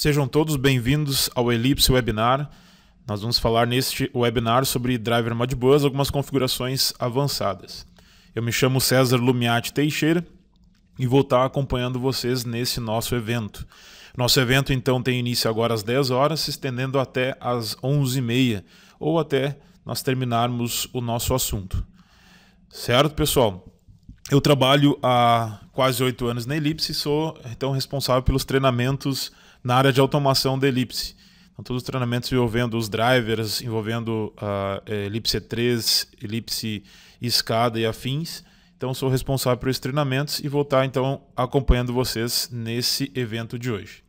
Sejam todos bem-vindos ao Ellipse Webinar. Nós vamos falar neste webinar sobre driver Modbus, algumas configurações avançadas. Eu me chamo César Lumiati Teixeira e vou estar acompanhando vocês nesse nosso evento. Nosso evento então tem início agora às 10 horas, se estendendo até às 11h30 ou até nós terminarmos o nosso assunto. Certo, pessoal? Eu trabalho há quase oito anos na Elipse e sou então responsável pelos treinamentos na área de automação da elipse. Então, todos os treinamentos envolvendo os drivers, envolvendo a uh, é, elipse E3, elipse escada e afins. Então, sou responsável por esses treinamentos e vou estar, então, acompanhando vocês nesse evento de hoje.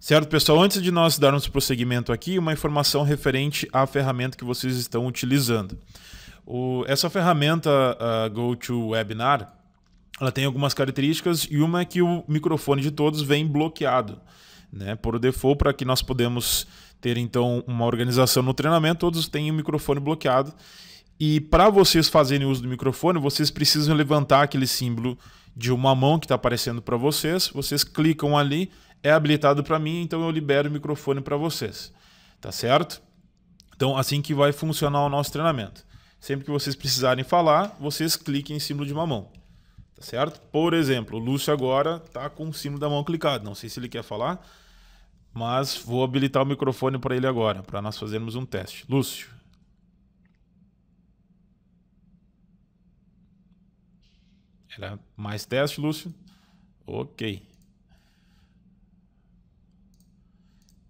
Certo, pessoal? Antes de nós darmos prosseguimento aqui, uma informação referente à ferramenta que vocês estão utilizando. O, essa ferramenta uh, ah, GoToWebinar, ela tem algumas características e uma é que o microfone de todos vem bloqueado né, por default, para que nós podemos ter então uma organização no treinamento, todos têm o um microfone bloqueado. E para vocês fazerem uso do microfone, vocês precisam levantar aquele símbolo de uma mão que está aparecendo para vocês. Vocês clicam ali, é habilitado para mim, então eu libero o microfone para vocês. Tá certo? Então, assim que vai funcionar o nosso treinamento. Sempre que vocês precisarem falar, vocês cliquem em símbolo de uma mão. Tá certo? Por exemplo, o Lúcio agora está com o símbolo da mão clicado. Não sei se ele quer falar mas vou habilitar o microfone para ele agora, para nós fazermos um teste. Lúcio. Era mais teste, Lúcio? Ok.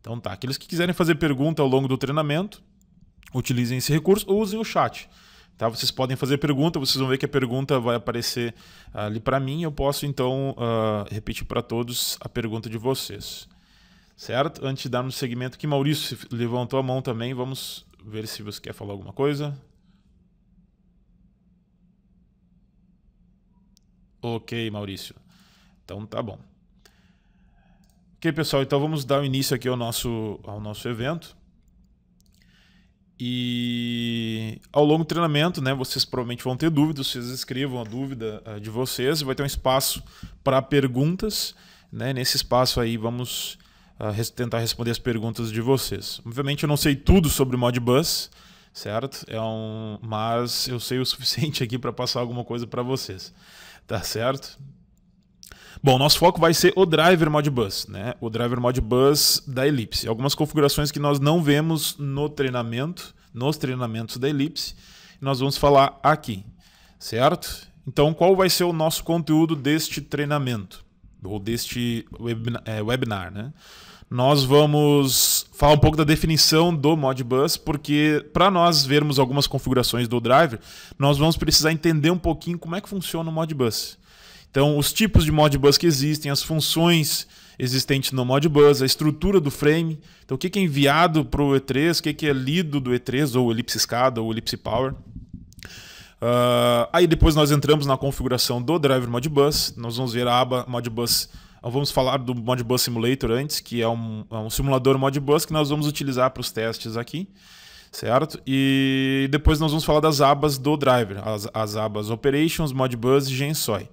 Então tá, aqueles que quiserem fazer pergunta ao longo do treinamento, utilizem esse recurso ou usem o chat. Tá, vocês podem fazer pergunta, vocês vão ver que a pergunta vai aparecer ali para mim. Eu posso então uh, repetir para todos a pergunta de vocês certo? Antes de darmos segmento, que Maurício levantou a mão também, vamos ver se você quer falar alguma coisa. Ok, Maurício. Então tá bom. Ok, pessoal, então vamos dar o início aqui ao nosso, ao nosso evento. E ao longo do treinamento, né, vocês provavelmente vão ter dúvidas, vocês escrevam a dúvida eh, de vocês, vai ter um espaço para perguntas, né? Nesse espaço aí vamos tentar responder as perguntas de vocês. Obviamente eu não sei tudo sobre Modbus, certo? É um, mas eu sei o suficiente aqui para passar alguma coisa para vocês, tá certo? Bom, nosso foco vai ser o driver Modbus, né? O driver Modbus da Elipse. Algumas configurações que nós não vemos no treinamento, nos treinamentos da Elipse, nós vamos falar aqui, certo? Então, qual vai ser o nosso conteúdo deste treinamento? ou deste é, webinar, né? Nós vamos falar um pouco da definição do Modbus, porque para nós vermos algumas configurações do driver, nós vamos precisar entender um pouquinho como é que funciona o Modbus. Então, os tipos de Modbus que existem, as funções existentes no Modbus, a estrutura do frame, então o que é enviado para o E3, o que é lido do E3, ou elipse Scada, ou elipse power. Uh, aí depois nós entramos na configuração do driver Modbus, nós vamos ver a aba Modbus. Ah, vamos falar do Modbus Simulator antes, que é um, é um simulador Modbus que nós vamos utilizar para os testes aqui, certo? E depois nós vamos falar das abas do driver, as, as abas Operations, Modbus e GenSoy,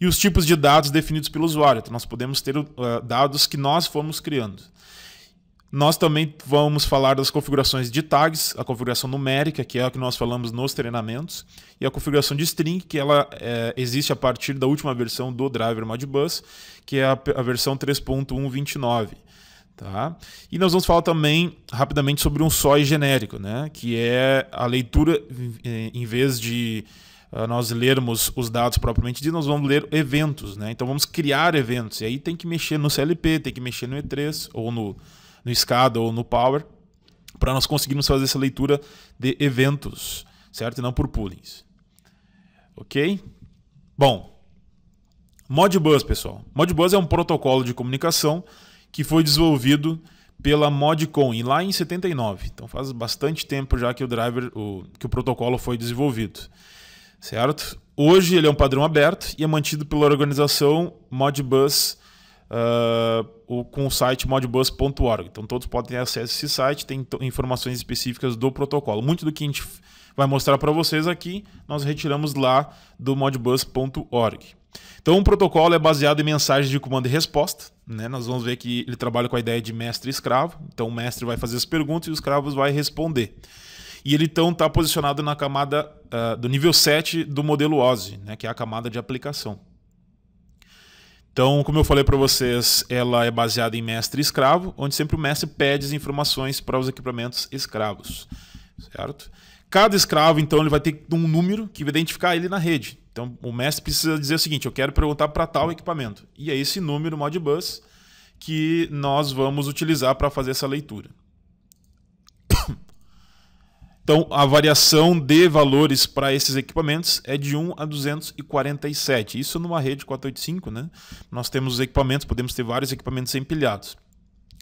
E os tipos de dados definidos pelo usuário, então nós podemos ter uh, dados que nós fomos criando. Nós também vamos falar das configurações de tags, a configuração numérica, que é a que nós falamos nos treinamentos, e a configuração de string, que ela é, existe a partir da última versão do driver Modbus, que é a, a versão 3.129. Tá? E nós vamos falar também rapidamente sobre um soi genérico, né? que é a leitura, em vez de ah, nós lermos os dados propriamente dito, nós vamos ler eventos. Né? Então vamos criar eventos. E aí tem que mexer no CLP, tem que mexer no E3 ou no no SCADA ou no Power, para nós conseguirmos fazer essa leitura de eventos, certo? E não por poolings. Ok? Bom, Modbus, pessoal. Modbus é um protocolo de comunicação que foi desenvolvido pela Modcon e lá em 79. Então faz bastante tempo já que o driver, o, que o protocolo foi desenvolvido, certo? Hoje ele é um padrão aberto e é mantido pela organização Modbus uh, com o site modbus.org. Então todos podem ter acesso a esse site, tem informações específicas do protocolo. Muito do que a gente vai mostrar para vocês aqui, nós retiramos lá do modbus.org. Então, o protocolo é baseado em mensagens de comando e resposta. Né? Nós vamos ver que ele trabalha com a ideia de mestre e escravo. Então, o mestre vai fazer as perguntas e os escravos vai responder. E ele então está posicionado na camada uh, do nível 7 do modelo OSI, né? que é a camada de aplicação. Então, como eu falei para vocês, ela é baseada em mestre e escravo, onde sempre o mestre pede as informações para os equipamentos escravos, certo? Cada escravo, então, ele vai ter um número que vai identificar ele na rede. Então, o mestre precisa dizer o seguinte: eu quero perguntar para tal equipamento. E é esse número, modbus, que nós vamos utilizar para fazer essa leitura. Então, a variação de valores para esses equipamentos é de 1 a 247. Isso numa rede 485, né? Nós temos os equipamentos, podemos ter vários equipamentos empilhados.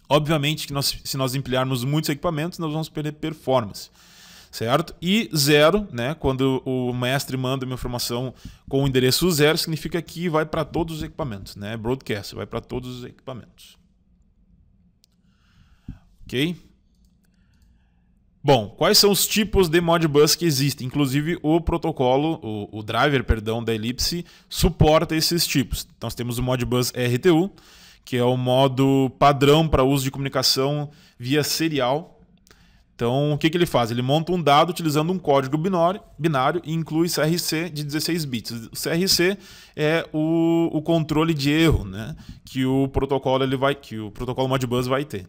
Obviamente que nós, se nós empilharmos muitos equipamentos, nós vamos perder performance certo? E zero, né? Quando o mestre manda uma informação com o endereço zero, significa que vai para todos os equipamentos, né? Broadcast, vai para todos os equipamentos. Ok? Bom, quais são os tipos de Modbus que existem? Inclusive, o protocolo, o, o driver, perdão, da Elipse suporta esses tipos. Então, nós temos o Modbus RTU, que é o modo padrão para uso de comunicação via serial. Então, o que, que ele faz? Ele monta um dado utilizando um código binário, binário e inclui CRC de 16 bits. O CRC é o, o controle de erro né? que o protocolo ele vai, que o protocolo Modbus vai ter.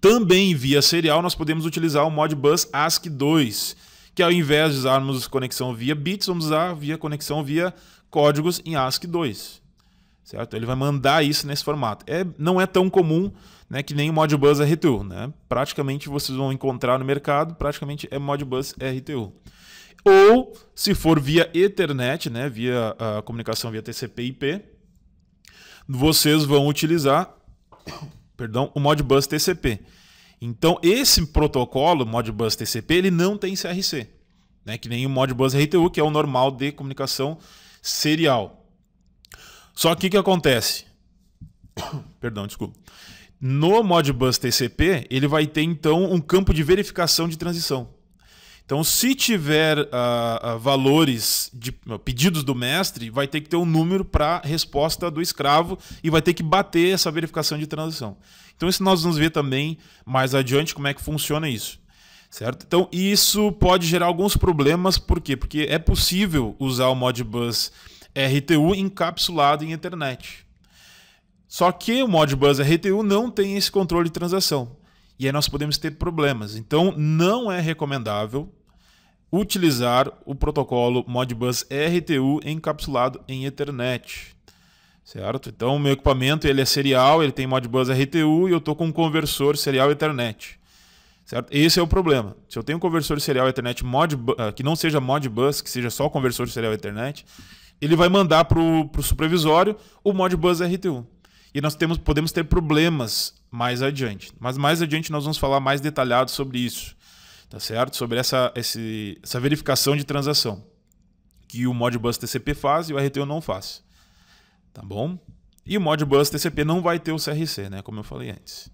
Também via serial, nós podemos utilizar o Modbus ASCII2, que ao invés de usarmos conexão via bits, vamos usar via conexão via códigos em ASCII2. Certo? Ele vai mandar isso nesse formato. É, não é tão comum né, que nem o Modbus RTU. Né? Praticamente vocês vão encontrar no mercado, praticamente é Modbus RTU. Ou, se for via Ethernet, né, via a ah, comunicação via TCP/IP, vocês vão utilizar perdão, o Modbus TCP. Então, esse protocolo, Modbus TCP, ele não tem CRC, né? que nem o Modbus RTU, que é o normal de comunicação serial. Só que o que acontece? Perdão, desculpa. No Modbus TCP, ele vai ter então um campo de verificação de transição. Então, se tiver uh, uh, valores de uh, pedidos do mestre, vai ter que ter um número para resposta do escravo e vai ter que bater essa verificação de transação. Então, isso nós vamos ver também mais adiante como é que funciona isso. Certo? Então, isso pode gerar alguns problemas, por quê? Porque é possível usar o Modbus RTU encapsulado em internet. Só que o Modbus RTU não tem esse controle de transação. E aí nós podemos ter problemas. Então, não é recomendável utilizar o protocolo Modbus RTU encapsulado em Ethernet. Certo? Então, o meu equipamento ele é serial, ele tem Modbus RTU e eu estou com um conversor serial Ethernet. Certo? Esse é o problema. Se eu tenho um conversor serial Ethernet Modbus, ah, que não seja Modbus, que seja só o conversor serial Ethernet, ele vai mandar para o supervisório o Modbus RTU. E nós temos, podemos ter problemas mais adiante. Mas mais adiante nós vamos falar mais detalhado sobre isso tá certo? Sobre essa, esse, essa verificação de transação que o Modbus TCP faz e o RTU não faz, tá bom? E o Modbus TCP não vai ter o CRC, né? Como eu falei antes.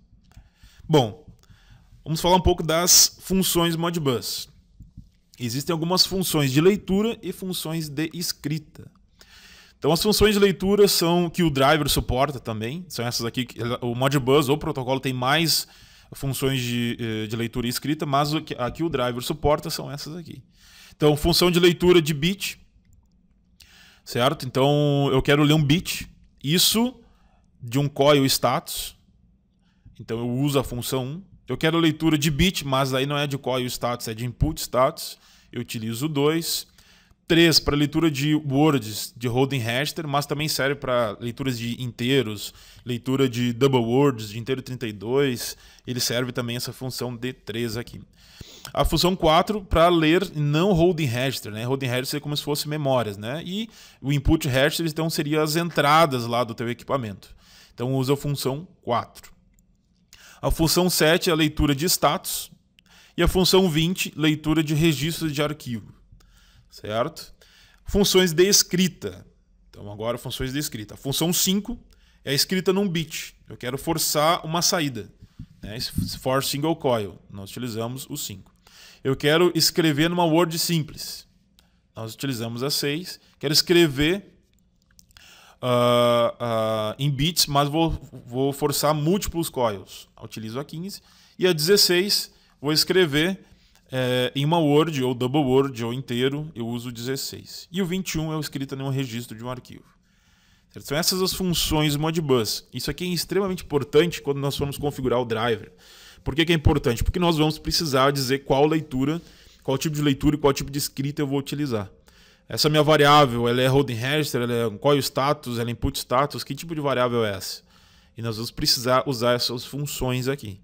Bom, vamos falar um pouco das funções Modbus. Existem algumas funções de leitura e funções de escrita. Então as funções de leitura são que o driver suporta também, são essas aqui, o Modbus ou protocolo tem mais funções de, eh, de leitura e escrita, mas aqui o driver suporta são essas aqui. Então, função de leitura de bit, certo? Então, eu quero ler um bit, isso de um coil status, então eu uso a função 1. Eu quero leitura de bit, mas aí não é de coil status, é de input status, eu utilizo 2. 3 para leitura de words de holding raster, mas também serve para leituras de inteiros, leitura de double words, de inteiro 32, ele serve também essa função D3 aqui. A função 4 para ler não holding register, né? Holding register é como se fosse memórias, né? E o input register então seria as entradas lá do teu equipamento. Então usa a função 4. A função 7 é a leitura de status e a função 20, leitura de registro de arquivo certo? Funções de escrita. Então, agora, funções de escrita. A função 5 é a escrita num bit. Eu quero forçar uma saída. Né? For single coil. Nós utilizamos o 5. Eu quero escrever numa Word simples. Nós utilizamos a 6. Quero escrever Uh, uh, em bits, mas vou, vou forçar múltiplos coils. Utilizo a 15. E a 16, vou escrever é, em uma Word ou Double Word ou inteiro, eu uso 16. E o 21 é o escrito em um registro de um arquivo. Certo? São essas as funções Modbus. Isso aqui é extremamente importante quando nós formos configurar o driver. Por que, que é importante? Porque nós vamos precisar dizer qual leitura, qual tipo de leitura e qual tipo de escrita eu vou utilizar. Essa minha variável, ela é holding register, ela é qual é o status, ela é input status, que tipo de variável é essa? E nós vamos precisar usar essas funções aqui.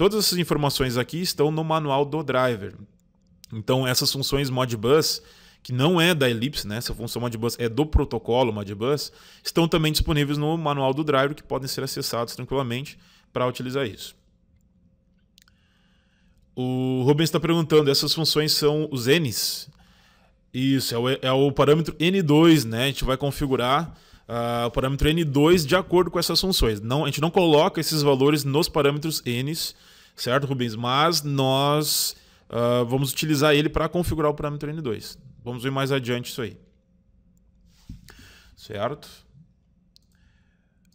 Todas essas informações aqui estão no manual do driver. Então, essas funções Modbus, que não é da Elipse, né? essa função Modbus é do protocolo Modbus, estão também disponíveis no manual do driver, que podem ser acessados tranquilamente para utilizar isso. O Rubens está perguntando, essas funções são os N's? Isso, é o, é o parâmetro N2, né? A gente vai configurar uh, o parâmetro N2 de acordo com essas funções. Não, a gente não coloca esses valores nos parâmetros N's, Certo, Rubens? Mas nós uh, vamos utilizar ele para configurar o parâmetro N2. Vamos ver mais adiante isso aí. Certo?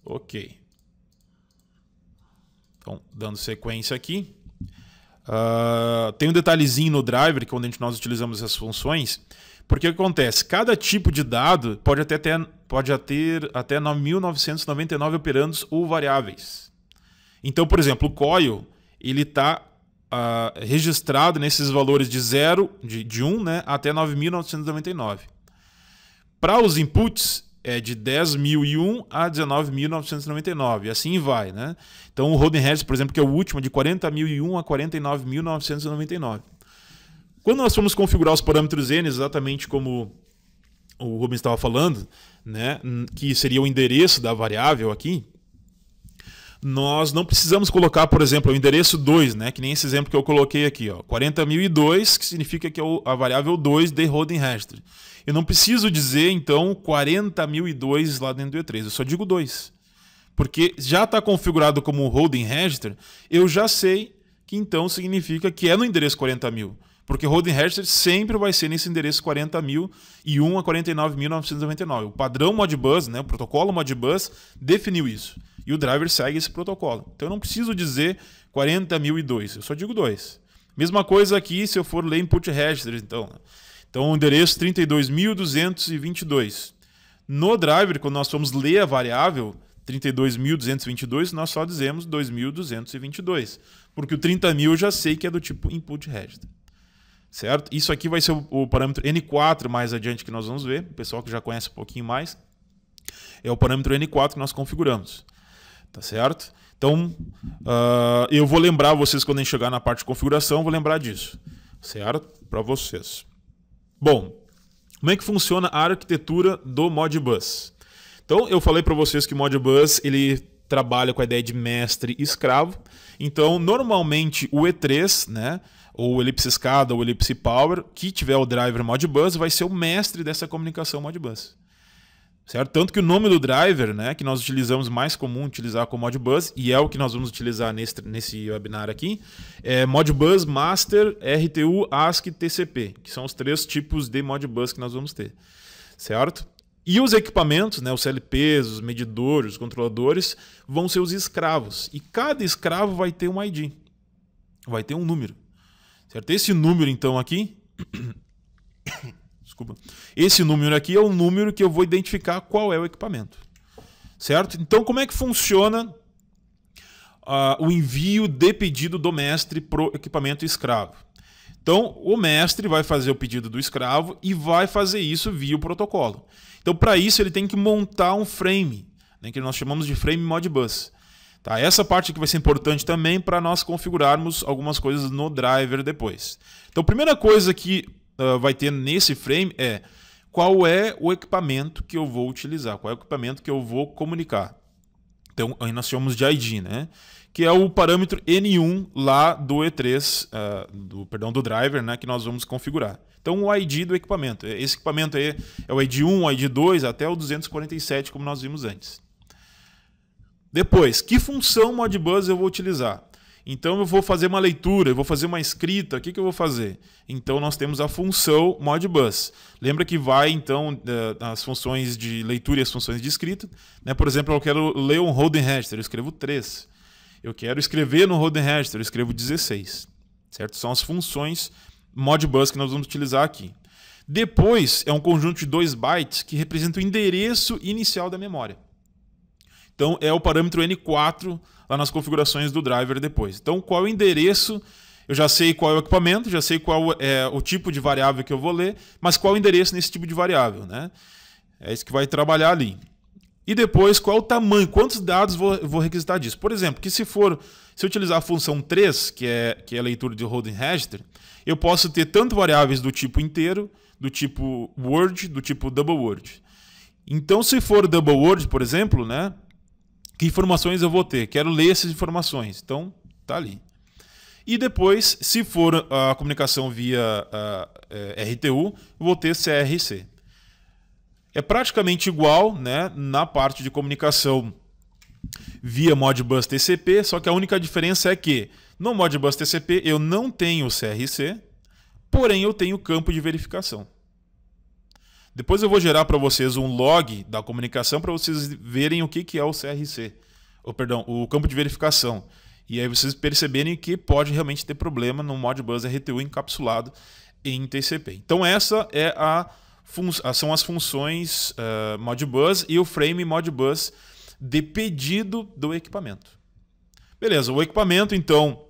Ok. Então, dando sequência aqui. Uh, tem um detalhezinho no driver, que é onde nós utilizamos essas funções, porque o que acontece? Cada tipo de dado pode até ter, pode ter até 9.999 operandos ou variáveis. Então, por exemplo, o coil ele está uh, ah, registrado nesses valores de 0, de, de 1 um, né, até 9.999. Para os inputs, é de 10.001 a 19.999, e assim vai. Né? Então o Holden por exemplo, que é o último, é de 40.001 a 49.999. Quando nós formos configurar os parâmetros N, exatamente como o Rubens estava falando, né, que seria o endereço da variável aqui, nós não precisamos colocar, por exemplo, o endereço 2, né? Que nem esse exemplo que eu coloquei aqui, ó. 40.002, que significa que é a variável 2 de holding registry. Eu não preciso dizer, então, 40.002 lá dentro do E3, eu só digo 2. Porque já está configurado como holding register, eu já sei que então significa que é no endereço 40.000. mil. Porque holding register sempre vai ser nesse endereço 40.001 a 49.999. O padrão Modbus, né, o protocolo Modbus, definiu isso. E o driver segue esse protocolo. Então eu não preciso dizer 40.002, eu só digo 2. Mesma coisa aqui se eu for ler input registers, então. Então o endereço 32.222. No driver, quando nós formos ler a variável 32.222, nós só dizemos 2.222, porque o 30.000 eu já sei que é do tipo input register. Certo? Isso aqui vai ser o parâmetro N4 mais adiante que nós vamos ver, o pessoal que já conhece um pouquinho mais. É o parâmetro N4 que nós configuramos tá certo? Então, uh, eu vou lembrar vocês quando a gente chegar na parte de configuração, vou lembrar disso, certo? Para vocês. Bom, como é que funciona a arquitetura do Modbus? Então, eu falei para vocês que o Modbus ele trabalha com a ideia de mestre e escravo. Então, normalmente o E3, né, ou elipse escada ou o elipse power, que tiver o driver Modbus, vai ser o mestre dessa comunicação Modbus certo? Tanto que o nome do driver, né, que nós utilizamos mais comum utilizar o Modbus, e é o que nós vamos utilizar nesse, nesse webinar aqui, é Modbus Master, RTU, ASCII, TCP, que são os três tipos de Modbus que nós vamos ter, certo? E os equipamentos, né, os CLPs, os medidores, os controladores, vão ser os escravos. E cada escravo vai ter um ID, vai ter um número, certo? Esse número, então, aqui... Desculpa. Esse número aqui é o número que eu vou identificar qual é o equipamento. Certo? Então, como é que funciona uh, o envio de pedido do mestre para o equipamento escravo? Então, o mestre vai fazer o pedido do escravo e vai fazer isso via o protocolo. Então, para isso, ele tem que montar um frame, né, que nós chamamos de frame Modbus. Tá, essa parte aqui vai ser importante também para nós configurarmos algumas coisas no driver depois. Então, a primeira coisa que uh, vai ter nesse frame é qual é o equipamento que eu vou utilizar, qual é o equipamento que eu vou comunicar. Então, aí nós chamamos de ID, né? Que é o parâmetro N1 lá do E3, uh, eh, do, perdão, do driver, né? Que nós vamos configurar. Então, o ID do equipamento. Esse equipamento aí é o ID1, o ID2, até o 247, como nós vimos antes. Depois, que função Modbus eu vou utilizar? Então eu vou fazer uma leitura, eu vou fazer uma escrita, o que, que eu vou fazer? Então nós temos a função modbus. Lembra que vai então as funções de leitura e as funções de escrita. Né? Por exemplo, eu quero ler um Holden Register, eu escrevo 3. Eu quero escrever no Holden Register, eu escrevo 16. Certo? São as funções modbus que nós vamos utilizar aqui. Depois é um conjunto de 2 bytes que representa o endereço inicial da memória. Então é o parâmetro N4 lá nas configurações do driver depois. Então, qual é o endereço? Eu já sei qual é o equipamento, já sei qual é o tipo de variável que eu vou ler, mas qual é o endereço nesse tipo de variável, né? É isso que vai trabalhar ali. E depois, qual é o tamanho, quantos dados vou, vou requisitar disso. Por exemplo, que se for, se eu utilizar a função 3, que é, que é a leitura de holding register, eu posso ter tanto variáveis do tipo inteiro, do tipo word, do tipo double word. Então, se for double word, por exemplo, né, que informações eu vou ter? Quero ler essas informações. Então, tá ali. E depois, se for a comunicação via a, é, RTU, vou ter CRC. É praticamente igual né, na parte de comunicação via Modbus TCP, só que a única diferença é que no Modbus TCP eu não tenho CRC, porém eu tenho campo de verificação. Depois eu vou gerar para vocês um log da comunicação para vocês verem o que, que é o CRC, ou, perdão, o campo de verificação. E aí vocês perceberem que pode realmente ter problema no Modbus RTU encapsulado em TCP. Então essa é a são as funções uh, eh, Modbus e o frame Modbus de pedido do equipamento. Beleza, o equipamento então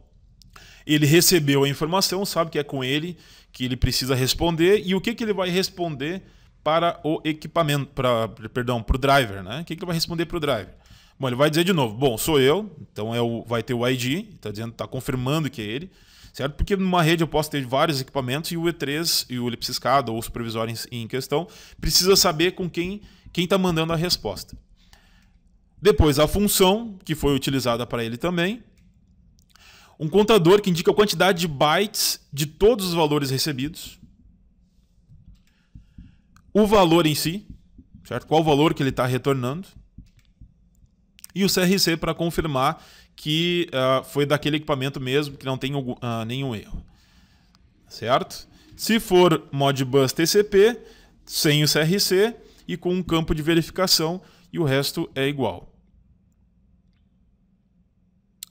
ele recebeu a informação, sabe que é com ele que ele precisa responder e o que, que ele vai responder para o equipamento, para, perdão, para o driver, né? O que, que ele vai responder para o driver? Bom, ele vai dizer de novo, bom, sou eu, então é o, vai ter o ID, está dizendo, está confirmando que é ele, certo? Porque numa rede eu posso ter vários equipamentos e o E3 e o Lipsiscada ou o supervisor em, em questão precisa saber com quem quem está mandando a resposta. Depois a função que foi utilizada para ele também, um contador que indica a quantidade de bytes de todos os valores recebidos, o valor em si, certo? Qual o valor que ele está retornando? E o CRC para confirmar que uh, foi daquele equipamento mesmo, que não tem uh, nenhum erro. Certo? Se for Modbus TCP, sem o CRC e com um campo de verificação, e o resto é igual.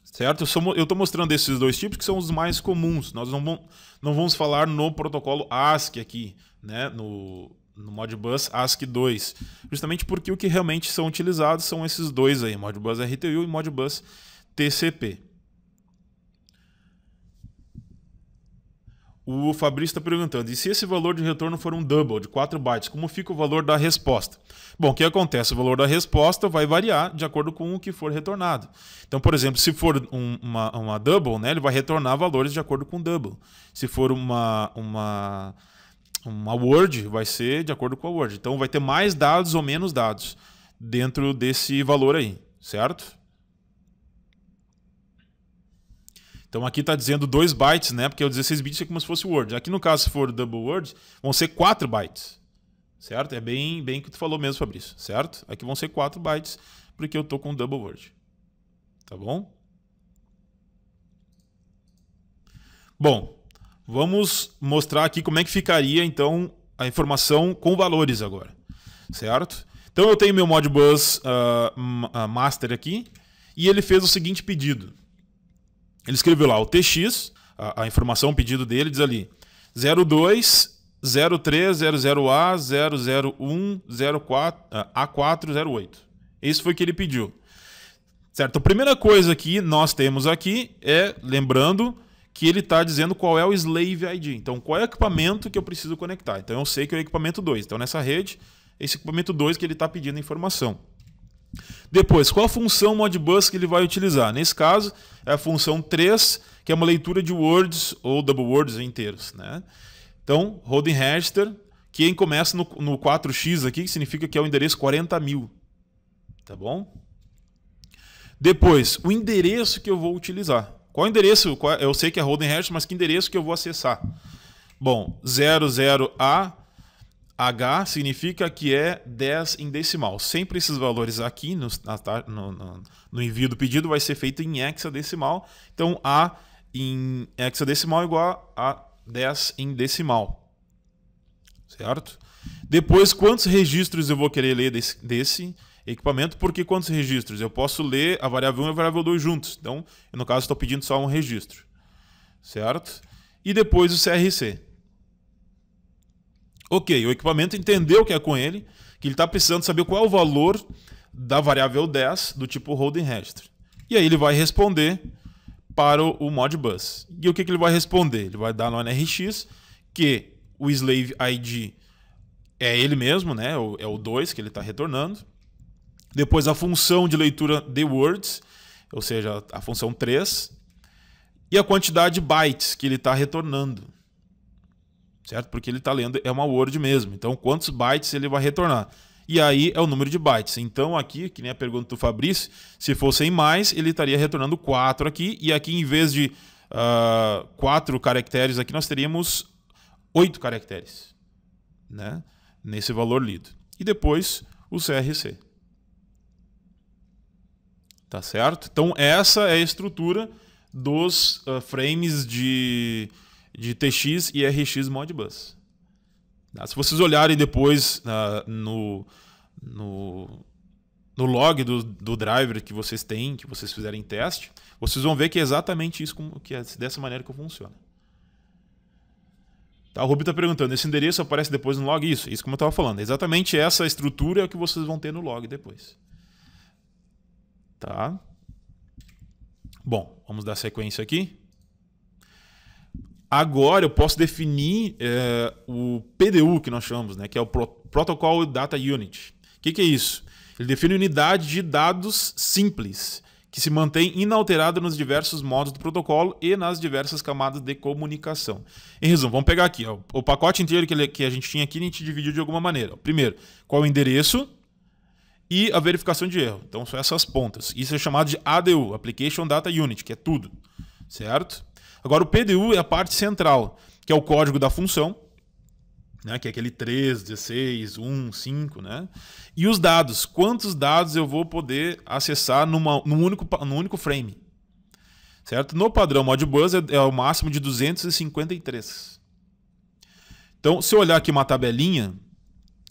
Certo? Eu estou mostrando esses dois tipos que são os mais comuns. Nós não, vamos, não vamos falar no protocolo ASCII aqui, né? no, no Modbus ASCII 2, justamente porque o que realmente são utilizados são esses dois aí, Modbus RTU e Modbus TCP. O Fabrício está perguntando: e se esse valor de retorno for um double de 4 bytes, como fica o valor da resposta? Bom, o que acontece? O valor da resposta vai variar de acordo com o que for retornado. Então, por exemplo, se for um, uma, uma double, né, ele vai retornar valores de acordo com double. Se for uma, uma uma Word vai ser de acordo com a Word. Então vai ter mais dados ou menos dados dentro desse valor aí, certo? Então aqui está dizendo 2 bytes, né? Porque é o 16 bits é como se fosse Word. Aqui no caso, se for double Word, vão ser 4 bytes. Certo? É bem bem que tu falou mesmo, Fabrício, certo? Aqui vão ser 4 bytes, porque eu tô com double Word. Tá bom? Bom, Vamos mostrar aqui como é que ficaria, então, a informação com valores agora, certo? Então eu tenho meu Modbus uh, Master aqui e ele fez o seguinte pedido. Ele escreveu lá o TX, a, a informação, o pedido dele diz ali 02 03 00A 001 04 uh, A408. Esse foi o que ele pediu. Certo? A primeira coisa que nós temos aqui é, lembrando, que ele está dizendo qual é o slave ID. Então, qual é o equipamento que eu preciso conectar? Então, eu sei que é o equipamento 2. Então, nessa rede, é esse equipamento 2 que ele está pedindo informação. Depois, qual a função Modbus que ele vai utilizar? Nesse caso, é a função 3, que é uma leitura de words ou double words inteiros. Né? Então, holding register, que começa no, no 4x aqui, que significa que é o endereço 40 mil. Tá bom? Depois, o endereço que eu vou utilizar. Qual endereço? Qual, é? eu sei que é Holden Hertz, mas que endereço que eu vou acessar? Bom, 00A H significa que é 10 em decimal. Sempre esses valores aqui no, no, no, no envio do pedido vai ser feito em hexadecimal. Então, A em hexadecimal é igual a 10 em decimal. Certo? Depois, quantos registros eu vou querer ler desse? desse? equipamento, porque quantos registros? Eu posso ler a variável 1 e a variável 2 juntos. Então, no caso, estou pedindo só um registro. Certo? E depois o CRC. Ok, o equipamento entendeu o que é com ele, que ele está precisando saber qual é o valor da variável 10 do tipo holding register. E aí ele vai responder para o Modbus. E o que, que ele vai responder? Ele vai dar no NRX que o slave ID é ele mesmo, né? É o 2 é que ele está retornando. Depois a função de leitura de words, ou seja, a função 3, e a quantidade de bytes que ele está retornando. Certo? Porque ele está lendo, é uma word mesmo. Então, quantos bytes ele vai retornar? E aí é o número de bytes. Então, aqui, que nem a pergunta do Fabrício, se fossem mais, ele estaria retornando 4 aqui. E aqui, em vez de uh, ah, 4 caracteres, aqui nós teríamos 8 caracteres. Né? Nesse valor lido. E depois o CRC tá certo? Então essa é a estrutura dos uh, frames de, de TX e RX Modbus. Tá? Se vocês olharem depois uh, no, no, no log do, do driver que vocês têm, que vocês fizerem teste, vocês vão ver que é exatamente isso como, que é dessa maneira que funciona. Tá, o Rubi está perguntando, esse endereço aparece depois no log? Isso, isso como eu estava falando. É exatamente essa estrutura é o que vocês vão ter no log depois. Tá? Bom, vamos dar sequência aqui. Agora eu posso definir é, o PDU que nós chamamos, né, que é o Pro Protocol Data Unit. O que, que, é isso? Ele define unidade de dados simples, que se mantém inalterada nos diversos modos do protocolo e nas diversas camadas de comunicação. Em resumo, vamos pegar aqui ó, o pacote inteiro que, ele, que a gente tinha aqui, a gente dividiu de alguma maneira. Primeiro, qual é o endereço? e a verificação de erro. Então são essas pontas. Isso é chamado de ADU, Application Data Unit, que é tudo, certo? Agora o PDU é a parte central, que é o código da função, né, que é aquele 3, 16, 1, 5, né? E os dados, quantos dados eu vou poder acessar numa, num, único, num único frame, certo? No padrão Modbus é, é o máximo de 253. Então, se eu olhar aqui uma tabelinha,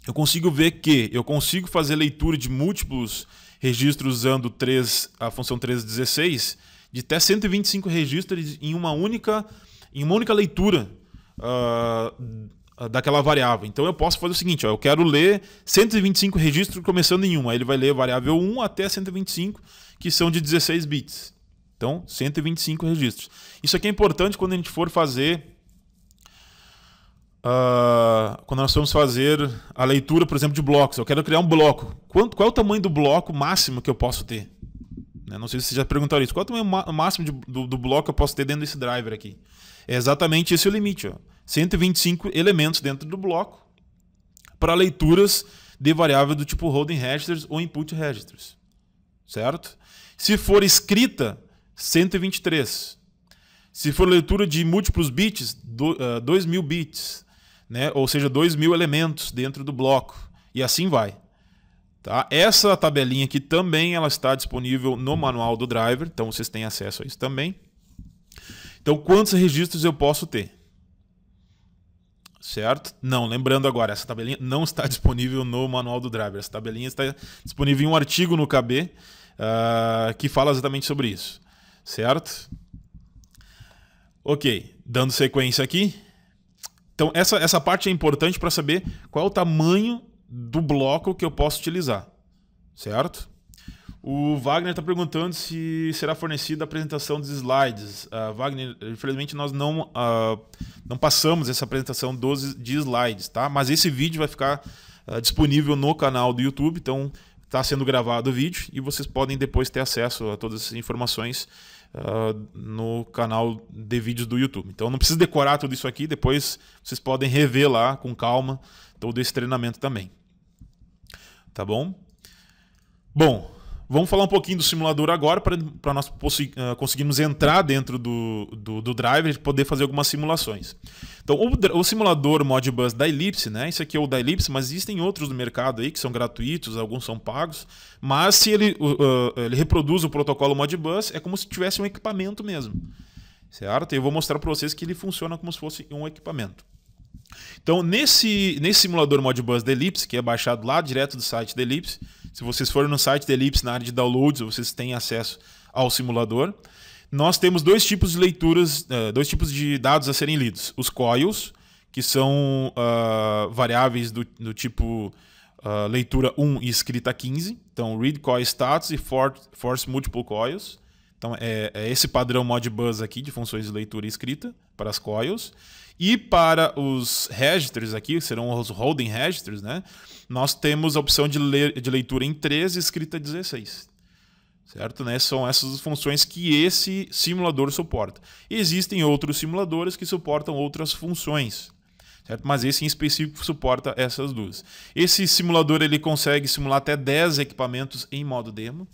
eu consigo ver que eu consigo fazer leitura de múltiplos registros usando 3, a função 316 de até 125 registros em uma única, em uma única leitura uh, daquela variável. Então eu posso fazer o seguinte, ó, eu quero ler 125 registros começando em 1, aí ele vai ler variável 1 até 125, que são de 16 bits. Então, 125 registros. Isso aqui é importante quando a gente for fazer Uh, quando nós formos fazer a leitura, por exemplo, de blocos. Eu quero criar um bloco. Quanto, qual é o tamanho do bloco máximo que eu posso ter? Né? Não sei se vocês já perguntaram isso. Qual é o tamanho máximo de, do, do, bloco que eu posso ter dentro desse driver aqui? É exatamente esse o limite. Ó. 125 elementos dentro do bloco para leituras de variável do tipo holding registers ou input registers. Certo? Se for escrita, 123. Se for leitura de múltiplos bits, uh, ah, 2.000 bits né? ou seja, 2 mil elementos dentro do bloco. E assim vai. Tá? Essa tabelinha aqui também ela está disponível no manual do driver, então vocês têm acesso a isso também. Então, quantos registros eu posso ter? Certo? Não, lembrando agora, essa tabelinha não está disponível no manual do driver. Essa tabelinha está disponível em um artigo no KB uh, ah, que fala exatamente sobre isso. Certo? Ok, dando sequência aqui. Então, essa, essa parte é importante para saber qual é o tamanho do bloco que eu posso utilizar, certo? O Wagner está perguntando se será fornecida a apresentação dos slides. Uh, Wagner, infelizmente nós não, uh, não passamos essa apresentação dos, de slides, tá? Mas esse vídeo vai ficar uh, disponível no canal do YouTube, então está sendo gravado o vídeo e vocês podem depois ter acesso a todas as informações uh, no canal de vídeos do YouTube. Então não precisa decorar tudo isso aqui, depois vocês podem rever lá com calma todo esse treinamento também. Tá bom? Bom, Vamos falar um pouquinho do simulador agora para nós uh, conseguirmos entrar dentro do, do, do driver e poder fazer algumas simulações. Então, o, o simulador Modbus da Ellipse, né? Esse aqui é o da Ellipse, mas existem outros no mercado aí que são gratuitos, alguns são pagos. Mas se ele, uh, ele reproduz o protocolo Modbus, é como se tivesse um equipamento mesmo. Certo? Eu vou mostrar para vocês que ele funciona como se fosse um equipamento. Então, nesse, nesse simulador Modbus da Ellipse, que é baixado lá direto do site da Ellipse, se vocês forem no site da Ellipse, na área de downloads, vocês têm acesso ao simulador. Nós temos dois tipos de leituras, eh, dois tipos de dados a serem lidos. Os coils, que são uh, variáveis do, do tipo uh, leitura 1 e escrita 15. Então, read coil status e force force multiple coils. Então, é, é esse padrão Modbus aqui de funções de leitura e escrita para as coils. E para os registers aqui, que serão os holding registers, né? nós temos a opção de, ler, de leitura em 13 e escrita 16. Certo? Né? São essas as funções que esse simulador suporta. Existem outros simuladores que suportam outras funções. Certo? Mas esse em específico suporta essas duas. Esse simulador ele consegue simular até 10 equipamentos em modo demo,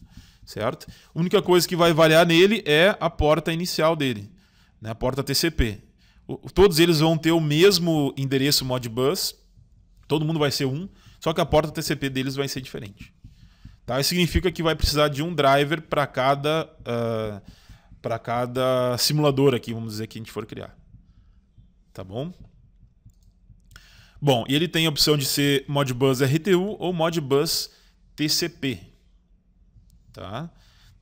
certo? A única coisa que vai variar nele é a porta inicial dele, né? a porta TCP. O, todos eles vão ter o mesmo endereço Modbus, todo mundo vai ser um, só que a porta TCP deles vai ser diferente. Tá? Isso significa que vai precisar de um driver para cada, uh, ah, para cada simulador aqui, vamos dizer, que a gente for criar. Tá bom? Bom, e ele tem a opção de ser Modbus RTU ou Modbus TCP. Tá?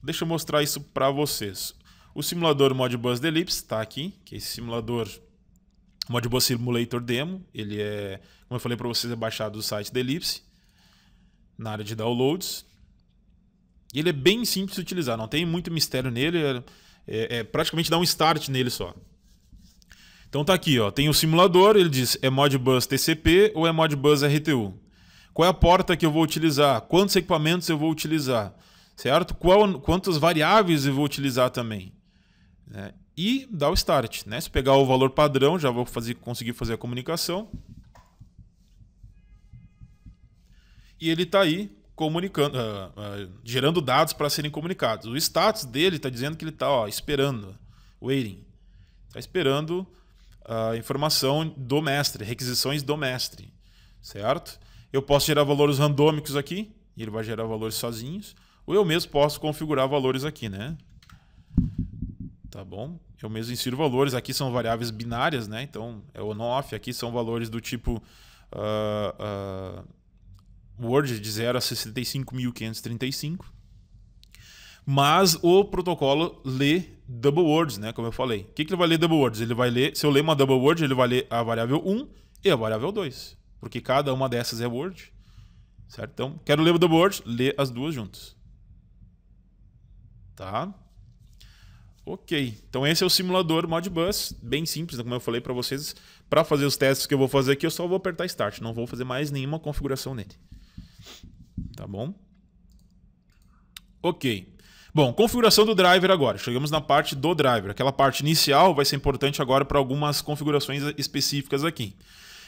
Deixa eu mostrar isso para vocês. O simulador Modbus Delips está aqui, que é esse simulador o Modbus Simulator Demo, ele é, como eu falei para vocês, é baixado do site da Ellipse, na área de downloads. E ele é bem simples de utilizar, não tem muito mistério nele, é, é, é praticamente dá um start nele só. Então tá aqui, ó, tem o simulador, ele diz é Modbus TCP ou é Modbus RTU. Qual é a porta que eu vou utilizar? Quantos equipamentos eu vou utilizar? Certo? Qual, quantas variáveis eu vou utilizar também? Né? e dá o start. Né? Se pegar o valor padrão, já vou fazer, conseguir fazer a comunicação. E ele está aí comunicando, uh, uh, gerando dados para serem comunicados. O status dele está dizendo que ele está esperando, waiting. Está esperando a informação do mestre, requisições do mestre, certo? Eu posso gerar valores randômicos aqui, e ele vai gerar valores sozinhos, ou eu mesmo posso configurar valores aqui, né? Tá bom? Eu mesmo insiro valores. Aqui são variáveis binárias, né? Então é on-off. Aqui são valores do tipo uh, uh, Word de 0 a 65.535. Mas o protocolo lê double words, né? Como eu falei. O que, que ele vai ler double words? Ele vai ler, se eu ler uma double word, ele vai ler a variável 1 e a variável 2. Porque cada uma dessas é word. Certo? Então, quero ler o double word, lê as duas juntas. Tá? Ok, então esse é o simulador Modbus, bem simples, né? como eu falei para vocês. Para fazer os testes que eu vou fazer aqui, eu só vou apertar Start, não vou fazer mais nenhuma configuração nele. Tá bom? Ok. Bom, configuração do driver agora. Chegamos na parte do driver. Aquela parte inicial vai ser importante agora para algumas configurações específicas aqui.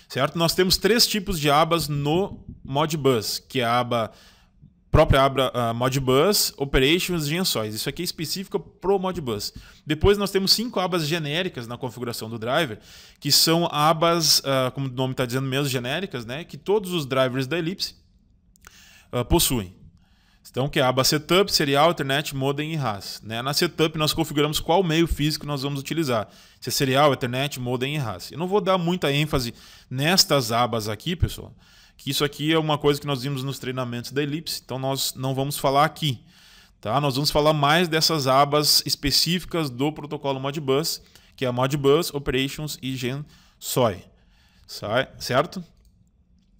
Certo? Nós temos três tipos de abas no Modbus, que é a aba própria abra uh, Modbus, Operations e Gensóis. Isso aqui é específico para o Modbus. Depois nós temos cinco abas genéricas na configuração do driver, que são abas, uh, como o nome está dizendo mesmo, genéricas, né? que todos os drivers da Elipse uh, ah, possuem. Então, que é a aba Setup, Serial, Ethernet, Modem e RAS. Né? Na Setup, nós configuramos qual meio físico nós vamos utilizar. Se é Serial, Ethernet, Modem e RAS. Eu não vou dar muita ênfase nestas abas aqui, pessoal, que isso aqui é uma coisa que nós vimos nos treinamentos da Elipse, então nós não vamos falar aqui. Tá? Nós vamos falar mais dessas abas específicas do protocolo Modbus, que é a Modbus, Operations e Gen Certo?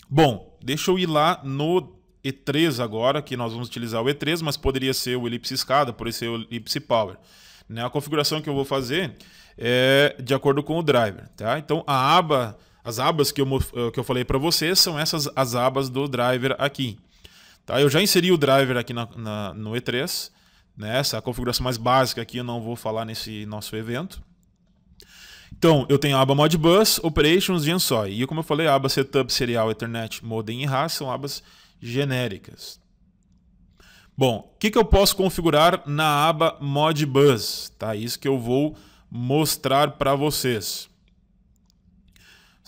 Bom, deixa eu ir lá no E3 agora, que nós vamos utilizar o E3, mas poderia ser o Elipse Escada, por ser o Elipse Power. Né? A configuração que eu vou fazer é de acordo com o driver. Tá? Então, a aba as abas que eu, eh, que eu falei para vocês são essas as abas do driver aqui. Tá? Eu já inseri o driver aqui na, na, no E3. Né? Essa é configuração mais básica aqui eu não vou falar nesse nosso evento. Então, eu tenho a aba Modbus, Operations, só E como eu falei, a aba Setup, Serial, Ethernet, Modem e RAS são abas genéricas. Bom, o que, que eu posso configurar na aba Modbus? Tá? Isso que eu vou mostrar para vocês.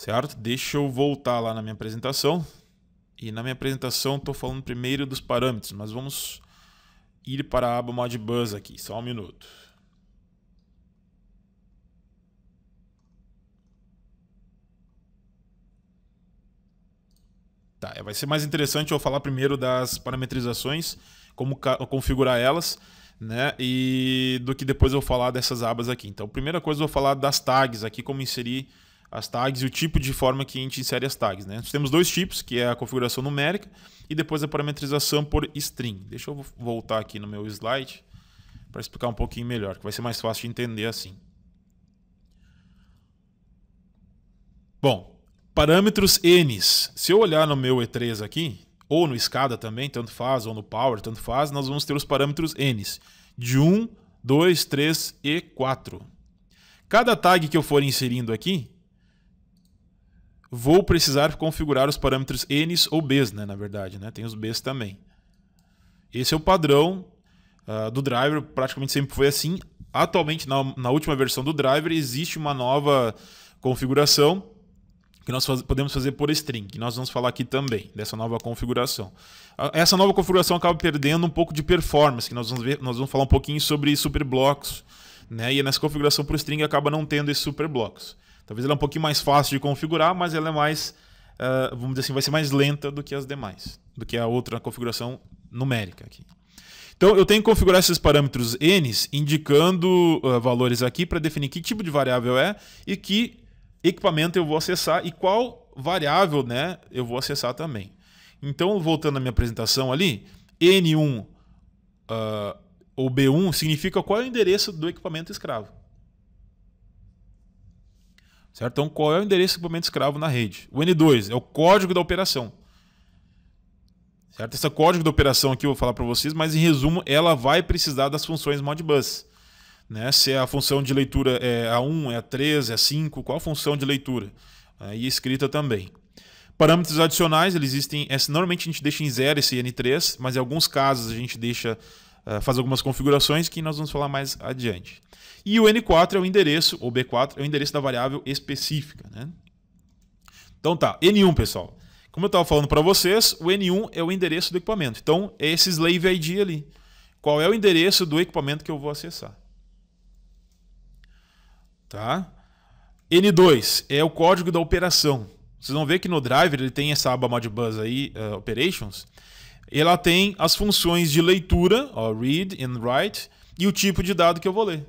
Certo? Deixa eu voltar lá na minha apresentação. E na minha apresentação estou falando primeiro dos parâmetros, mas vamos ir para a aba Modbus aqui, só um minuto. Tá, é, vai ser mais interessante eu falar primeiro das parametrizações, como configurar elas, né? E do que depois eu falar dessas abas aqui. Então, primeira coisa eu vou falar das tags aqui, como inserir as tags e o tipo de forma que a gente insere as tags. Né? Nós temos dois tipos, que é a configuração numérica e depois a parametrização por string. Deixa eu voltar aqui no meu slide para explicar um pouquinho melhor, que vai ser mais fácil de entender assim. Bom, parâmetros n's. Se eu olhar no meu E3 aqui, ou no escada também, tanto faz, ou no power, tanto faz, nós vamos ter os parâmetros n's de 1, 2, 3 e 4. Cada tag que eu for inserindo aqui, vou precisar configurar os parâmetros n's ou b's, né, na verdade, né? Tem os b's também. Esse é o padrão uh, do driver, praticamente sempre foi assim. Atualmente, na, na, última versão do driver, existe uma nova configuração que nós faz, podemos fazer por string, que nós vamos falar aqui também, dessa nova configuração. Ah, essa nova configuração acaba perdendo um pouco de performance, que nós vamos, ver, nós vamos falar um pouquinho sobre superblocos, né? e nessa configuração por string acaba não tendo esses superblocos. Talvez ela é um pouquinho mais fácil de configurar, mas ela é mais, uh, vamos dizer assim, vai ser mais lenta do que as demais, do que a outra configuração numérica aqui. Então eu tenho que configurar esses parâmetros n, indicando uh, valores aqui para definir que tipo de variável é e que equipamento eu vou acessar e qual variável né, eu vou acessar também. Então, voltando à minha apresentação ali, N1 uh, ah, ou B1 significa qual é o endereço do equipamento escravo. Certo? Então, qual é o endereço de equipamento escravo na rede? O N2 é o código da operação. Certo? Esse é código da operação aqui eu vou falar para vocês, mas em resumo, ela vai precisar das funções Modbus. Né? Se é a função de leitura é A1, é A3, é A5, qual a função de leitura? E é escrita também. Parâmetros adicionais, eles existem. Normalmente a gente deixa em zero esse N3, mas em alguns casos a gente deixa eh, fazer faz algumas configurações que nós vamos falar mais adiante. E o N4 é o endereço, ou B4 é o endereço da variável específica. Né? Então tá, N1, pessoal. Como eu estava falando para vocês, o N1 é o endereço do equipamento. Então, é esse slave ID ali. Qual é o endereço do equipamento que eu vou acessar? Tá? N2 é o código da operação. Vocês vão ver que no driver ele tem essa aba Modbus aí, uh, Operations, ela tem as funções de leitura, ó, read and write, e o tipo de dado que eu vou ler.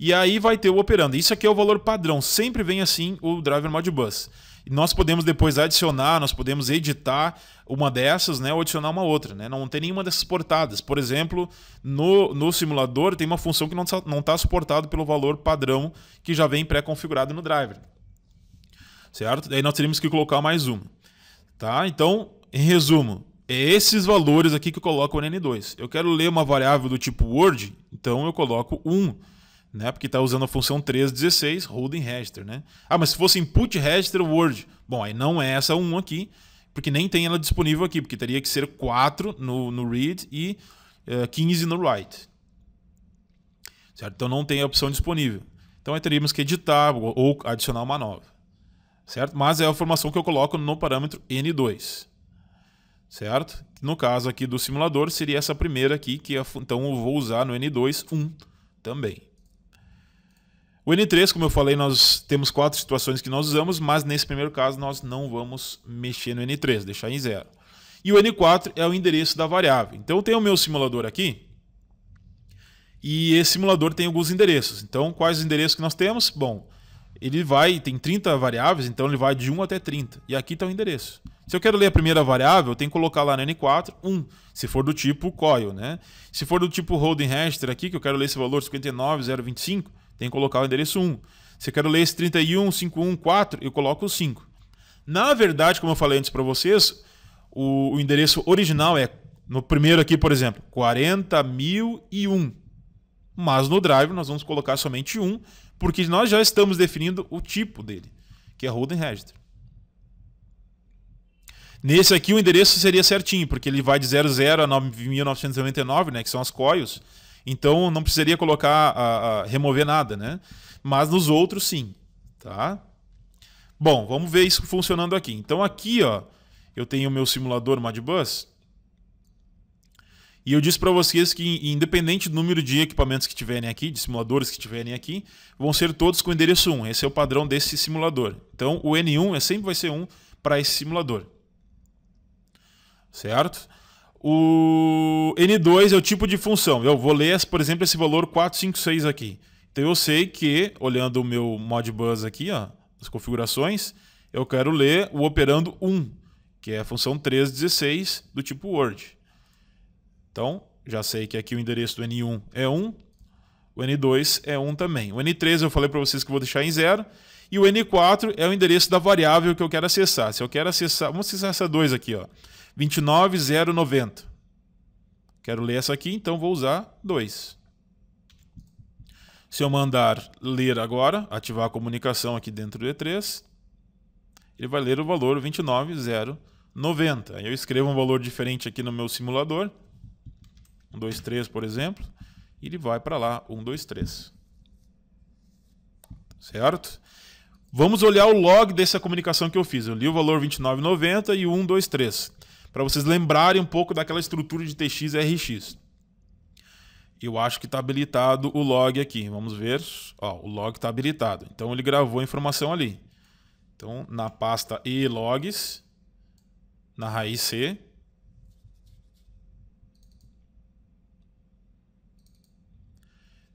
E aí vai ter o operando. Isso aqui é o valor padrão. Sempre vem assim o driver modbus. Nós podemos depois adicionar, nós podemos editar uma dessas, né, ou adicionar uma outra, né? Não tem nenhuma dessas portadas Por exemplo, no, no simulador tem uma função que não está não tá suportado pelo valor padrão que já vem pré-configurado no driver. Certo? Daí nós teríamos que colocar mais uma. Tá? Então, em resumo, é esses valores aqui que eu coloco no N2. Eu quero ler uma variável do tipo Word, então eu coloco 1, né? Porque está usando a função 316, holding register, né? Ah, mas se fosse input register Word, bom, aí não é essa 1 aqui, porque nem tem ela disponível aqui, porque teria que ser 4 no, no read e é, uh, 15 no write. Certo? Então não tem a opção disponível. Então aí teríamos que editar ou adicionar uma nova. Certo? Mas é a formação que eu coloco no parâmetro N2 certo? No caso aqui do simulador, seria essa primeira aqui, que então eu vou usar no N2, também. O N3, como eu falei, nós temos quatro situações que nós usamos, mas nesse primeiro caso nós não vamos mexer no N3, deixar em zero. E o N4 é o endereço da variável. Então eu tenho o meu simulador aqui, e esse simulador tem alguns endereços. Então quais os endereços que nós temos? Bom, ele vai, tem 30 variáveis, então ele vai de 1 até 30. E aqui está o endereço. Se eu quero ler a primeira variável, eu tenho que colocar lá na N4 1, se for do tipo coil, né? Se for do tipo holding register aqui, que eu quero ler esse valor 59025, tem que colocar o endereço 1. Se eu quero ler esse 31514, eu coloco o 5. Na verdade, como eu falei antes para vocês, o, o endereço original é no primeiro aqui, por exemplo, 40001. Mas no drive nós vamos colocar somente um, porque nós já estamos definindo o tipo dele, que é holding register. Nesse aqui o endereço seria certinho, porque ele vai de 00 a 9.999, né, que são as coils. Então não precisaria colocar, a, a, remover nada, né? Mas nos outros sim, tá? Bom, vamos ver isso funcionando aqui. Então aqui, ó, eu tenho o meu simulador Modbus. E eu disse para vocês que independente do número de equipamentos que tiverem aqui, de simuladores que tiverem aqui, vão ser todos com endereço 1. Esse é o padrão desse simulador. Então o N1 é sempre vai ser 1 para esse simulador certo? O N2 é o tipo de função. Eu vou ler, por exemplo, esse valor 456 aqui. Então eu sei que, olhando o meu Modbus aqui, ó, as configurações, eu quero ler o operando 1, que é a função 316 do tipo Word. Então, já sei que aqui o endereço do N1 é 1, o N2 é 1 também. O N3 eu falei para vocês que vou deixar em 0, e o N4 é o endereço da variável que eu quero acessar. Se eu quero acessar, vamos acessar essa 2 aqui, ó. 29090. Quero ler essa aqui, então vou usar 2. Se eu mandar ler agora, ativar a comunicação aqui dentro do E3, ele vai ler o valor 29090. Aí eu escrevo um valor diferente aqui no meu simulador, 1, 2, 3, por exemplo, e ele vai para lá, 1, 2, 3. Certo? Vamos olhar o log dessa comunicação que eu fiz. Eu li o valor 2990 e 1, 2, 3 para vocês lembrarem um pouco daquela estrutura de TX e RX. Eu acho que está habilitado o log aqui. Vamos ver. Ó, o log está habilitado. Então ele gravou a informação ali. Então na pasta e logs, na raiz C.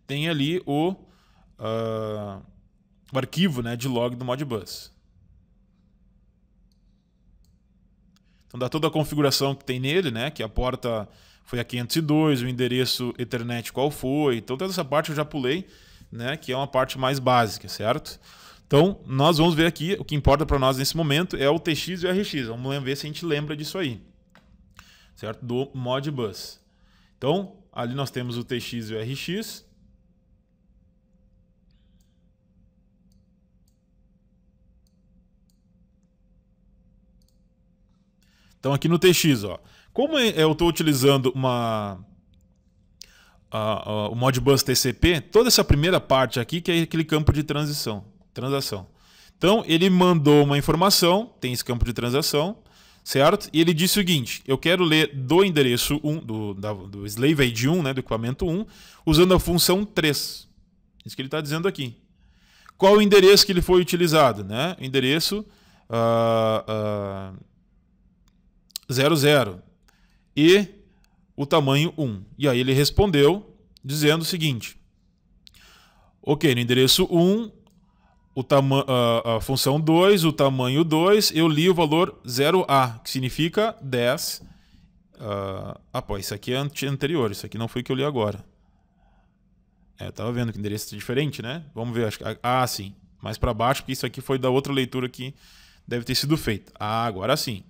Tem ali o, uh, o arquivo né, de log do Modbus. Então dá toda a configuração que tem nele, né? Que a porta foi a 502, o endereço Ethernet qual foi. Então toda essa parte eu já pulei, né? Que é uma parte mais básica, certo? Então nós vamos ver aqui, o que importa para nós nesse momento é o TX e o RX. Vamos ver se a gente lembra disso aí, certo? Do Modbus. Então ali nós temos o TX e o RX. Então aqui no TX, ó. Como é, eu estou utilizando uma a, a, o Modbus TCP, toda essa primeira parte aqui que é aquele campo de transição, transação. Então ele mandou uma informação, tem esse campo de transação, certo? E ele diz o seguinte: eu quero ler do endereço 1, do, da, do slave ID 1, né, do equipamento 1, usando a função 3. É isso que ele está dizendo aqui. Qual o endereço que ele foi utilizado? Né? O endereço. Uh, uh, 00 e o tamanho 1. E aí ele respondeu dizendo o seguinte: Ok, no endereço 1, o a, a função 2, o tamanho 2, eu li o valor 0A, que significa 10. Uh, ah, pô, isso aqui é anterior, isso aqui não foi o que eu li agora. É, eu tava vendo que o endereço é diferente, né? Vamos ver, acho que. Ah, sim. Mais para baixo, porque isso aqui foi da outra leitura que deve ter sido feita. Ah, agora sim.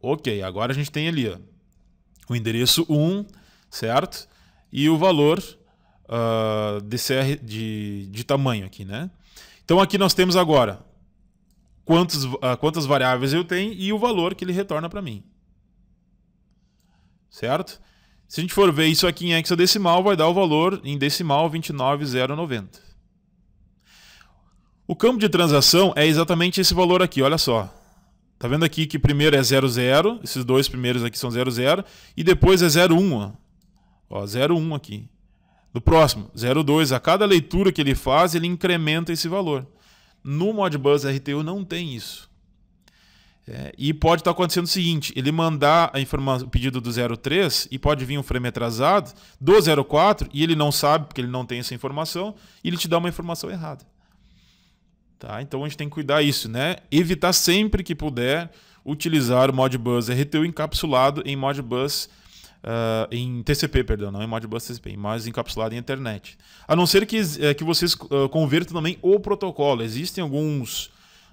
Ok, agora a gente tem ali ó, o endereço 1, certo? E o valor uh, de, CR, de, de tamanho aqui, né? Então aqui nós temos agora quantos, uh, quantas variáveis eu tenho e o valor que ele retorna para mim. Certo? Se a gente for ver isso aqui em hexadecimal, vai dar o valor em decimal 29090. O campo de transação é exatamente esse valor aqui, olha só. Tá vendo aqui que primeiro é 00, esses dois primeiros aqui são 00, e depois é 01, ó. Ó, 01 aqui. No próximo, 02, a cada leitura que ele faz, ele incrementa esse valor. No Modbus RTU não tem isso. É, e pode estar tá acontecendo o seguinte, ele mandar a informação, o pedido do 03 e pode vir um frame atrasado do 04 e ele não sabe, porque ele não tem essa informação, e ele te dá uma informação errada. Tá? Então a gente tem que cuidar isso, né? Evitar sempre que puder utilizar o Modbus RTU encapsulado em Modbus Uh, ah, em TCP, perdão, não em Modbus TCP, mas encapsulado em internet. A não ser que, eh, que vocês ah, convertam também o protocolo. Existem alguns,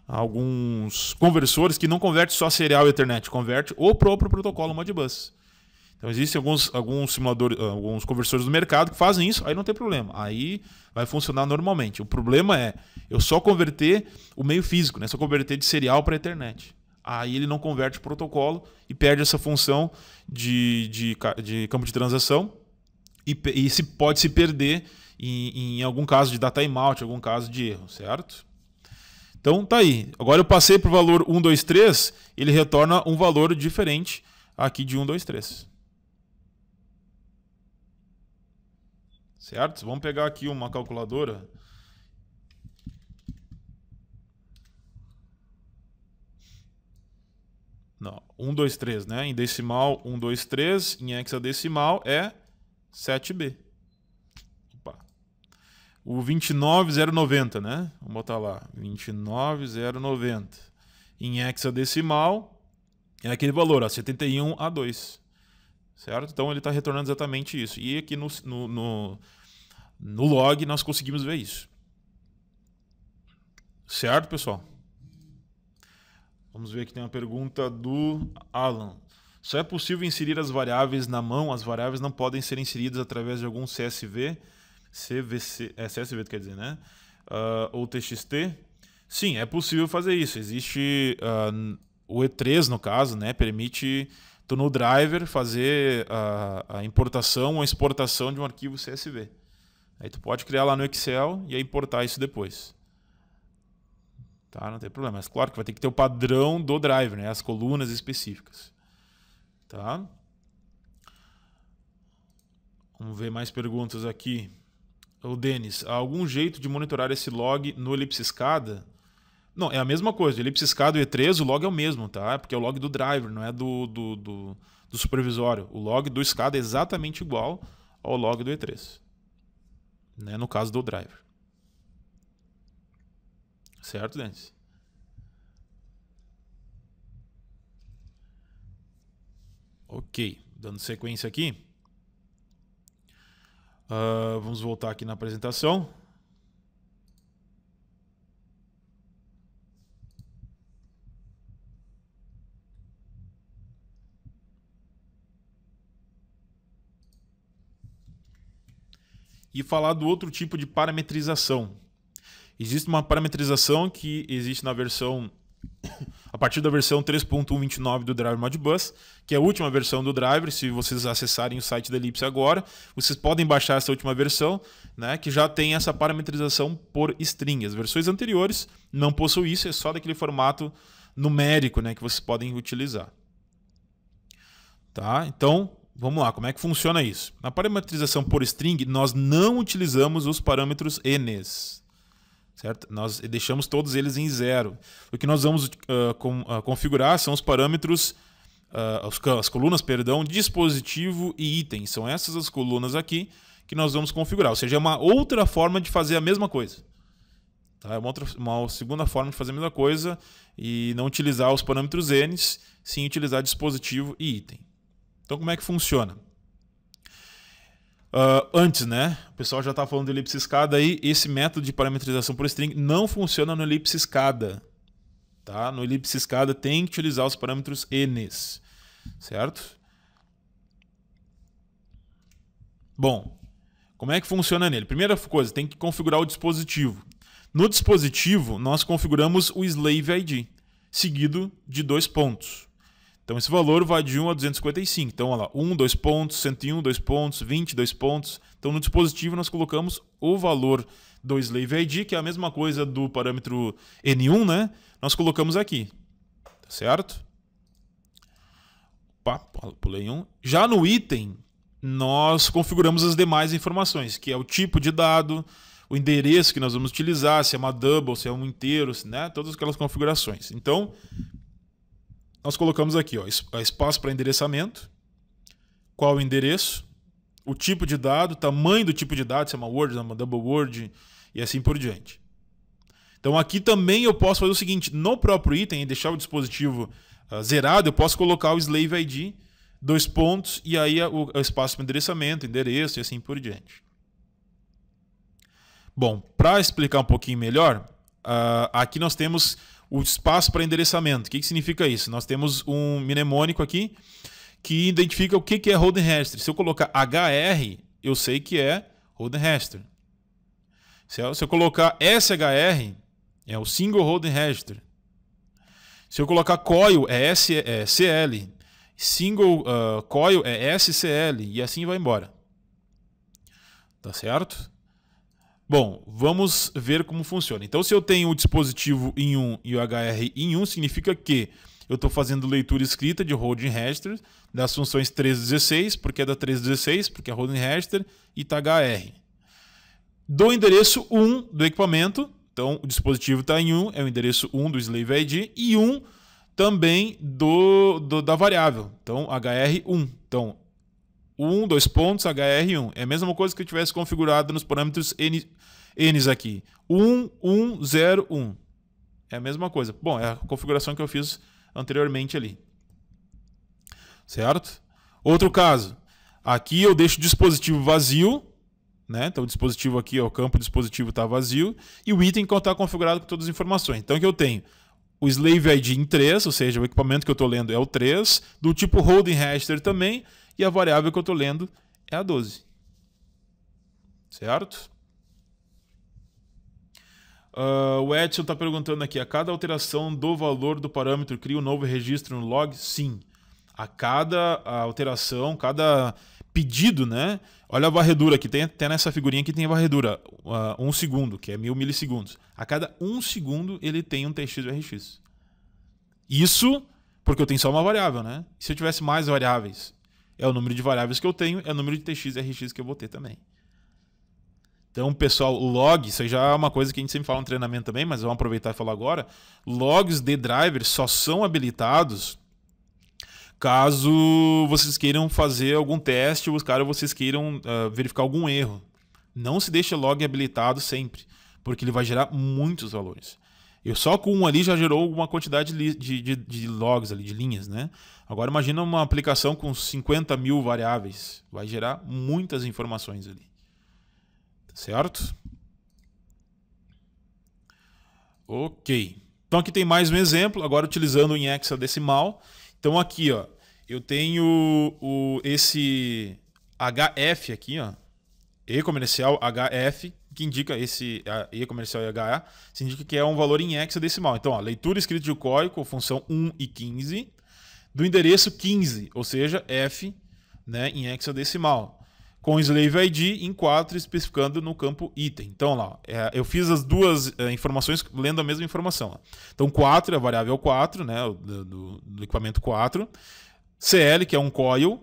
alguns conversores que não converte só serial e internet converte o próprio protocolo Modbus. Então existem alguns, alguns simuladores, ah, alguns conversores do mercado que fazem isso, aí não tem problema. Aí vai funcionar normalmente. O problema é eu só converter o meio físico, né? Só converter de serial para internet. Aí ele não converte o protocolo e perde essa função de, de, de campo de transação e, e, se, pode se perder em, em algum caso de dar timeout, algum caso de erro, certo? Então tá aí. Agora eu passei para o valor 1, 2, 3, ele retorna um valor diferente aqui de 1, 2, 3. Certo? Vamos pegar aqui uma calculadora. Não, 1, 2, 3, né? Em decimal, 1, 2, 3. Em hexadecimal é 7B. Opa. O 29090, né? Vamos botar lá. 29090. Em hexadecimal é aquele valor, ó, 71 a 2. Certo? Então ele está retornando exatamente isso. E aqui no, no, no, no log nós conseguimos ver isso. Certo, pessoal? Vamos ver que tem uma pergunta do Alan. Só é possível inserir as variáveis na mão, as variáveis não podem ser inseridas através de algum CSV, CVC, é CSV quer dizer, né? Uh, ou TXT. Sim, é possível fazer isso. Existe uh, o E3, no caso, né? Permite tu no driver fazer a, a importação ou exportação de um arquivo CSV. Aí tu pode criar lá no Excel e aí importar isso depois. Tá, não tem problema. Mas claro que vai ter que ter o padrão do driver, né? as colunas específicas. Tá? Vamos ver mais perguntas aqui. O Denis, há algum jeito de monitorar esse log no elipse escada? Não, é a mesma coisa. Elipse escada e E3, o log é o mesmo, tá? Porque é o log do driver, não é do, do, do, do supervisório. O log do escada é exatamente igual ao log do E3. Né? No caso do driver. Certo, Denis? Ok, dando sequência aqui. Uh, vamos voltar aqui na apresentação. e falar do outro tipo de parametrização. Existe uma parametrização que existe na versão a partir da versão 3.129 do Driver Modbus, que é a última versão do Driver. Se vocês acessarem o site da Ellipse agora, vocês podem baixar essa última versão, né, que já tem essa parametrização por string. As versões anteriores não possuem isso, é só daquele formato numérico né, que vocês podem utilizar. Tá? Então, Vamos lá, como é que funciona isso? Na parametrização por string, nós não utilizamos os parâmetros enes, certo? Nós deixamos todos eles em zero. O que nós vamos uh, com, uh, configurar são os parâmetros, uh, as colunas, perdão, dispositivo e item. São essas as colunas aqui que nós vamos configurar. Ou seja, é uma outra forma de fazer a mesma coisa. Tá? É uma, outra, uma segunda forma de fazer a mesma coisa e não utilizar os parâmetros enes, sim utilizar dispositivo e item. Então, como é que funciona? Uh, antes, né? O pessoal já está falando de elipse escada aí. Esse método de parametrização por string não funciona no elipse escada. Tá? No elipse escada tem que utilizar os parâmetros n's, certo? Bom, como é que funciona nele? Primeira coisa, tem que configurar o dispositivo. No dispositivo, nós configuramos o slave ID, seguido de dois pontos. Então esse valor vai de 1 a 255. Então, olha lá, 1, 2 pontos, 101, 2 pontos, 20, 2 pontos. Então no dispositivo nós colocamos o valor do slave ID, que é a mesma coisa do parâmetro N1, né? Nós colocamos aqui, tá certo? Opa, pulei um. Já no item, nós configuramos as demais informações, que é o tipo de dado, o endereço que nós vamos utilizar, se é uma double, se é um inteiro, né? Todas aquelas configurações. Então, nós colocamos aqui ó, espaço para endereçamento, qual o endereço, o tipo de dado, tamanho do tipo de dado, se é uma Word, é uma Double Word e assim por diante. Então aqui também eu posso fazer o seguinte, no próprio item, e deixar o dispositivo uh, zerado, eu posso colocar o slave ID, dois pontos, e aí o, o espaço para endereçamento, endereço e assim por diante. Bom, para explicar um pouquinho melhor, uh, aqui nós temos o espaço para endereçamento. O que, que significa isso? Nós temos um mnemônico aqui que identifica o que, que é Holden Register. Se eu colocar HR, eu sei que é Holden Register. Se eu, se eu colocar SHR, é o Single Holden Register. Se eu colocar coil, é, S, é CL. Single uh, coil é SCL. E assim vai embora. Tá certo? Bom, vamos ver como funciona. Então, se eu tenho o dispositivo em 1 e o HR em 1, significa que eu estou fazendo leitura escrita de holding register das funções 1316, porque é da 1316, porque é holding register, e tá HR. Do endereço 1 do equipamento, então o dispositivo está em 1, é o endereço 1 do slave ID, e 1 também do, do da variável, então HR1. Então, 1, dois pontos, HR1. É a mesma coisa que eu tivesse configurado nos parâmetros N's aqui. 1, 1, 0, 1. É a mesma coisa. Bom, é a configuração que eu fiz anteriormente ali. Certo? Outro caso. Aqui eu deixo o dispositivo vazio. Né? Então o dispositivo aqui, ó, o campo dispositivo está vazio. E o item está configurado com todas as informações. Então o que eu tenho? O slave ID em 3, ou seja, o equipamento que eu estou lendo é o 3. Do tipo holding register também. E a variável que eu estou lendo é a 12. Certo? Uh, o Edson está perguntando aqui: a cada alteração do valor do parâmetro cria um novo registro no log? Sim. A cada alteração, cada pedido, né? Olha a varredura aqui, tem até nessa figurinha que tem a varredura, uh, um segundo, que é mil milissegundos. A cada um segundo ele tem um TXRX. Isso porque eu tenho só uma variável, né? Se eu tivesse mais variáveis, é o número de variáveis que eu tenho, é o número de TXRX que eu vou ter também. Então, pessoal, log, isso já é uma coisa que a gente sempre fala no treinamento também, mas vamos aproveitar e falar agora. Logs de driver só são habilitados caso vocês queiram fazer algum teste ou caso vocês queiram uh, verificar algum erro. Não se deixe log habilitado sempre, porque ele vai gerar muitos valores. Eu só com um ali já gerou uma quantidade de, de, de logs ali, de linhas, né? Agora imagina uma aplicação com 50 mil variáveis. Vai gerar muitas informações ali. Certo? Ok. Então aqui tem mais um exemplo, agora utilizando em hexadecimal. Então aqui, ó, eu tenho o, esse HF aqui, ó, E comercial HF, que indica esse E comercial e HA, se indica que é um valor em hexadecimal. Então, ó, leitura escrita de código, função 1 e 15, do endereço 15, ou seja, F né, em hexadecimal com Slave ID em 4, especificando no campo item. Então, lá, é, eu fiz as duas é, informações lendo a mesma informação. Lá. Então, 4 é a variável 4, né, do, do, do, equipamento 4. CL, que é um coil,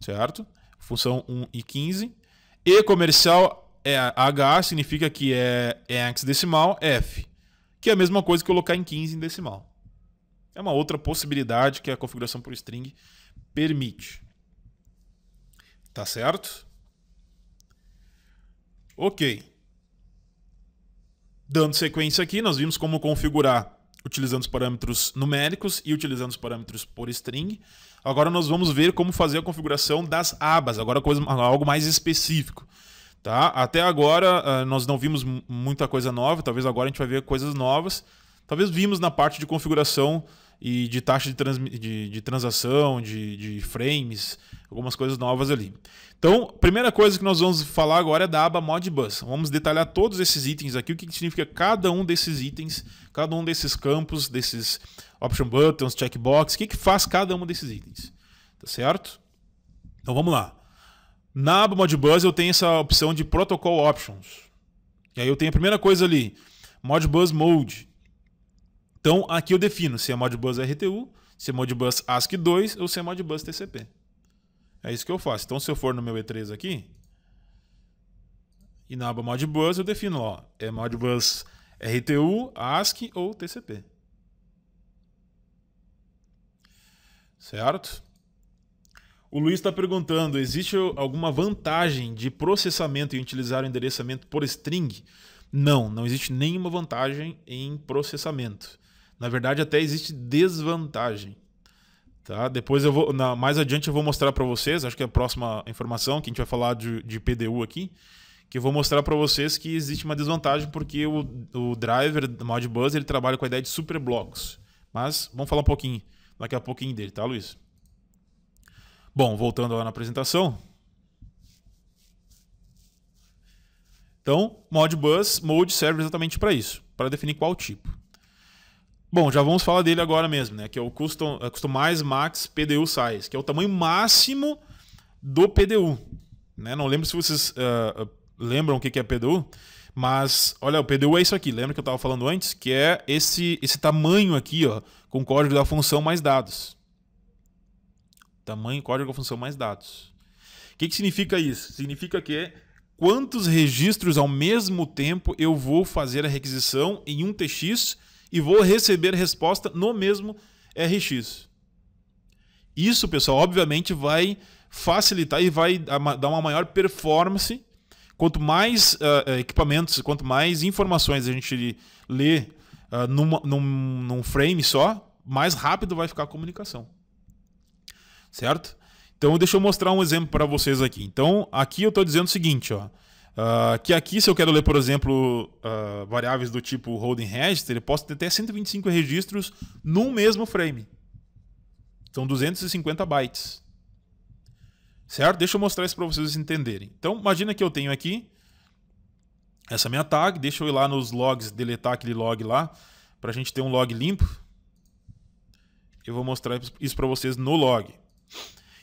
certo? Função 1 e 15. E comercial é H, significa que é, é hexadecimal, F, que é a mesma coisa que colocar em 15 em decimal. É uma outra possibilidade que a configuração por string permite. Tá certo? Ok. Dando sequência aqui, nós vimos como configurar utilizando os parâmetros numéricos e utilizando os parâmetros por string. Agora nós vamos ver como fazer a configuração das abas, agora coisa, algo mais específico. Tá? Até agora ah, nós não vimos muita coisa nova, talvez agora a gente vai ver coisas novas. Talvez vimos na parte de configuração e de taxa de, trans, de, de transação, de, de, frames, algumas coisas novas ali. Então, primeira coisa que nós vamos falar agora é da aba Modbus. Vamos detalhar todos esses itens aqui, o que, significa cada um desses itens, cada um desses campos, desses option buttons, checkbox, o que, que faz cada um desses itens. Tá certo? Então vamos lá. Na aba Modbus eu tenho essa opção de Protocol Options. E aí eu tenho a primeira coisa ali, Modbus Mode. Então aqui eu defino se é Modbus RTU, se é Modbus ASC2 ou se é Modbus TCP. É isso que eu faço. Então se eu for no meu E3 aqui, e na aba Modbus eu defino, ó, é Modbus RTU, ASC ou TCP. Certo? O Luiz está perguntando: existe alguma vantagem de processamento em utilizar o endereçamento por string? Não, não existe nenhuma vantagem em processamento. Na verdade, até existe desvantagem. Tá? Depois eu vou. Na, mais adiante eu vou mostrar para vocês, acho que é a próxima informação, que a gente vai falar de, de PDU aqui, que eu vou mostrar para vocês que existe uma desvantagem, porque o, o driver do Modbus ele trabalha com a ideia de super blocos. Mas vamos falar um pouquinho, daqui a pouquinho dele, tá, Luiz? Bom, voltando lá na apresentação. Então, Modbus Mode serve exatamente para isso, para definir qual tipo. Bom, já vamos falar dele agora mesmo, né? Que é o Custom, é, Customize Max PDU Size, que é o tamanho máximo do PDU. Né? Não lembro se vocês uh, lembram o que é PDU, mas olha, o PDU é isso aqui. Lembra que eu estava falando antes? Que é esse, esse tamanho aqui, ó, com código da função mais dados. Tamanho, código da função mais dados. O que, que significa isso? Significa que quantos registros ao mesmo tempo eu vou fazer a requisição em um TX e vou receber resposta no mesmo RX. Isso, pessoal, obviamente vai facilitar e vai dar uma maior performance. Quanto mais uh, equipamentos, quanto mais informações a gente lê uh, numa, num, num frame só, mais rápido vai ficar a comunicação. Certo? Então, deixa eu mostrar um exemplo para vocês aqui. Então, aqui eu estou dizendo o seguinte, ó. Uh, que aqui, se eu quero ler, por exemplo, uh, variáveis do tipo holding register, eu posso ter até 125 registros num mesmo frame. São 250 bytes. Certo? Deixa eu mostrar isso para vocês entenderem. Então, imagina que eu tenho aqui essa minha tag. Deixa eu ir lá nos logs, deletar aquele log lá, para a gente ter um log limpo. Eu vou mostrar isso para vocês no log.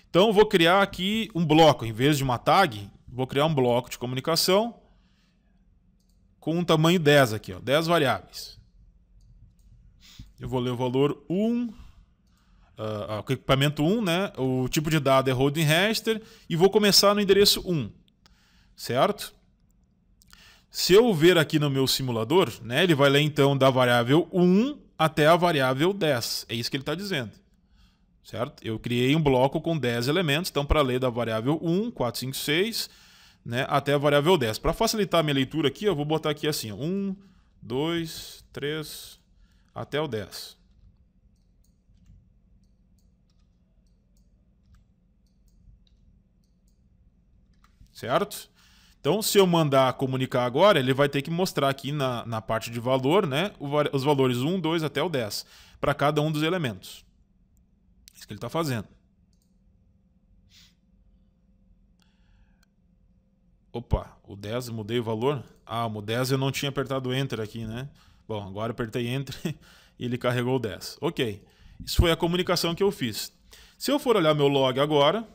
Então, eu vou criar aqui um bloco. Em vez de uma tag, Vou criar um bloco de comunicação com um tamanho 10 aqui, ó, 10 variáveis. Eu vou ler o valor 1, uh, ah, ah, o equipamento 1, né? O tipo de dado é holding raster e vou começar no endereço 1, certo? Se eu ver aqui no meu simulador, né, ele vai ler então da variável 1 até a variável 10. É isso que ele está dizendo. Certo? Eu criei um bloco com 10 elementos, então para ler da variável 1, 4, 5, 6, né, até a variável 10. Para facilitar a minha leitura aqui, eu vou botar aqui assim, 1, 2, 3, até o 10. Certo? Então, se eu mandar comunicar agora, ele vai ter que mostrar aqui na, na parte de valor, né, os valores 1, 2 até o 10, para cada um dos elementos. É isso que ele está fazendo. Opa, o 10 mudei o valor? Ah, o 10 eu não tinha apertado Enter aqui, né? Bom, agora apertei Enter e ele carregou o 10. Ok, isso foi a comunicação que eu fiz. Se eu for olhar meu log agora...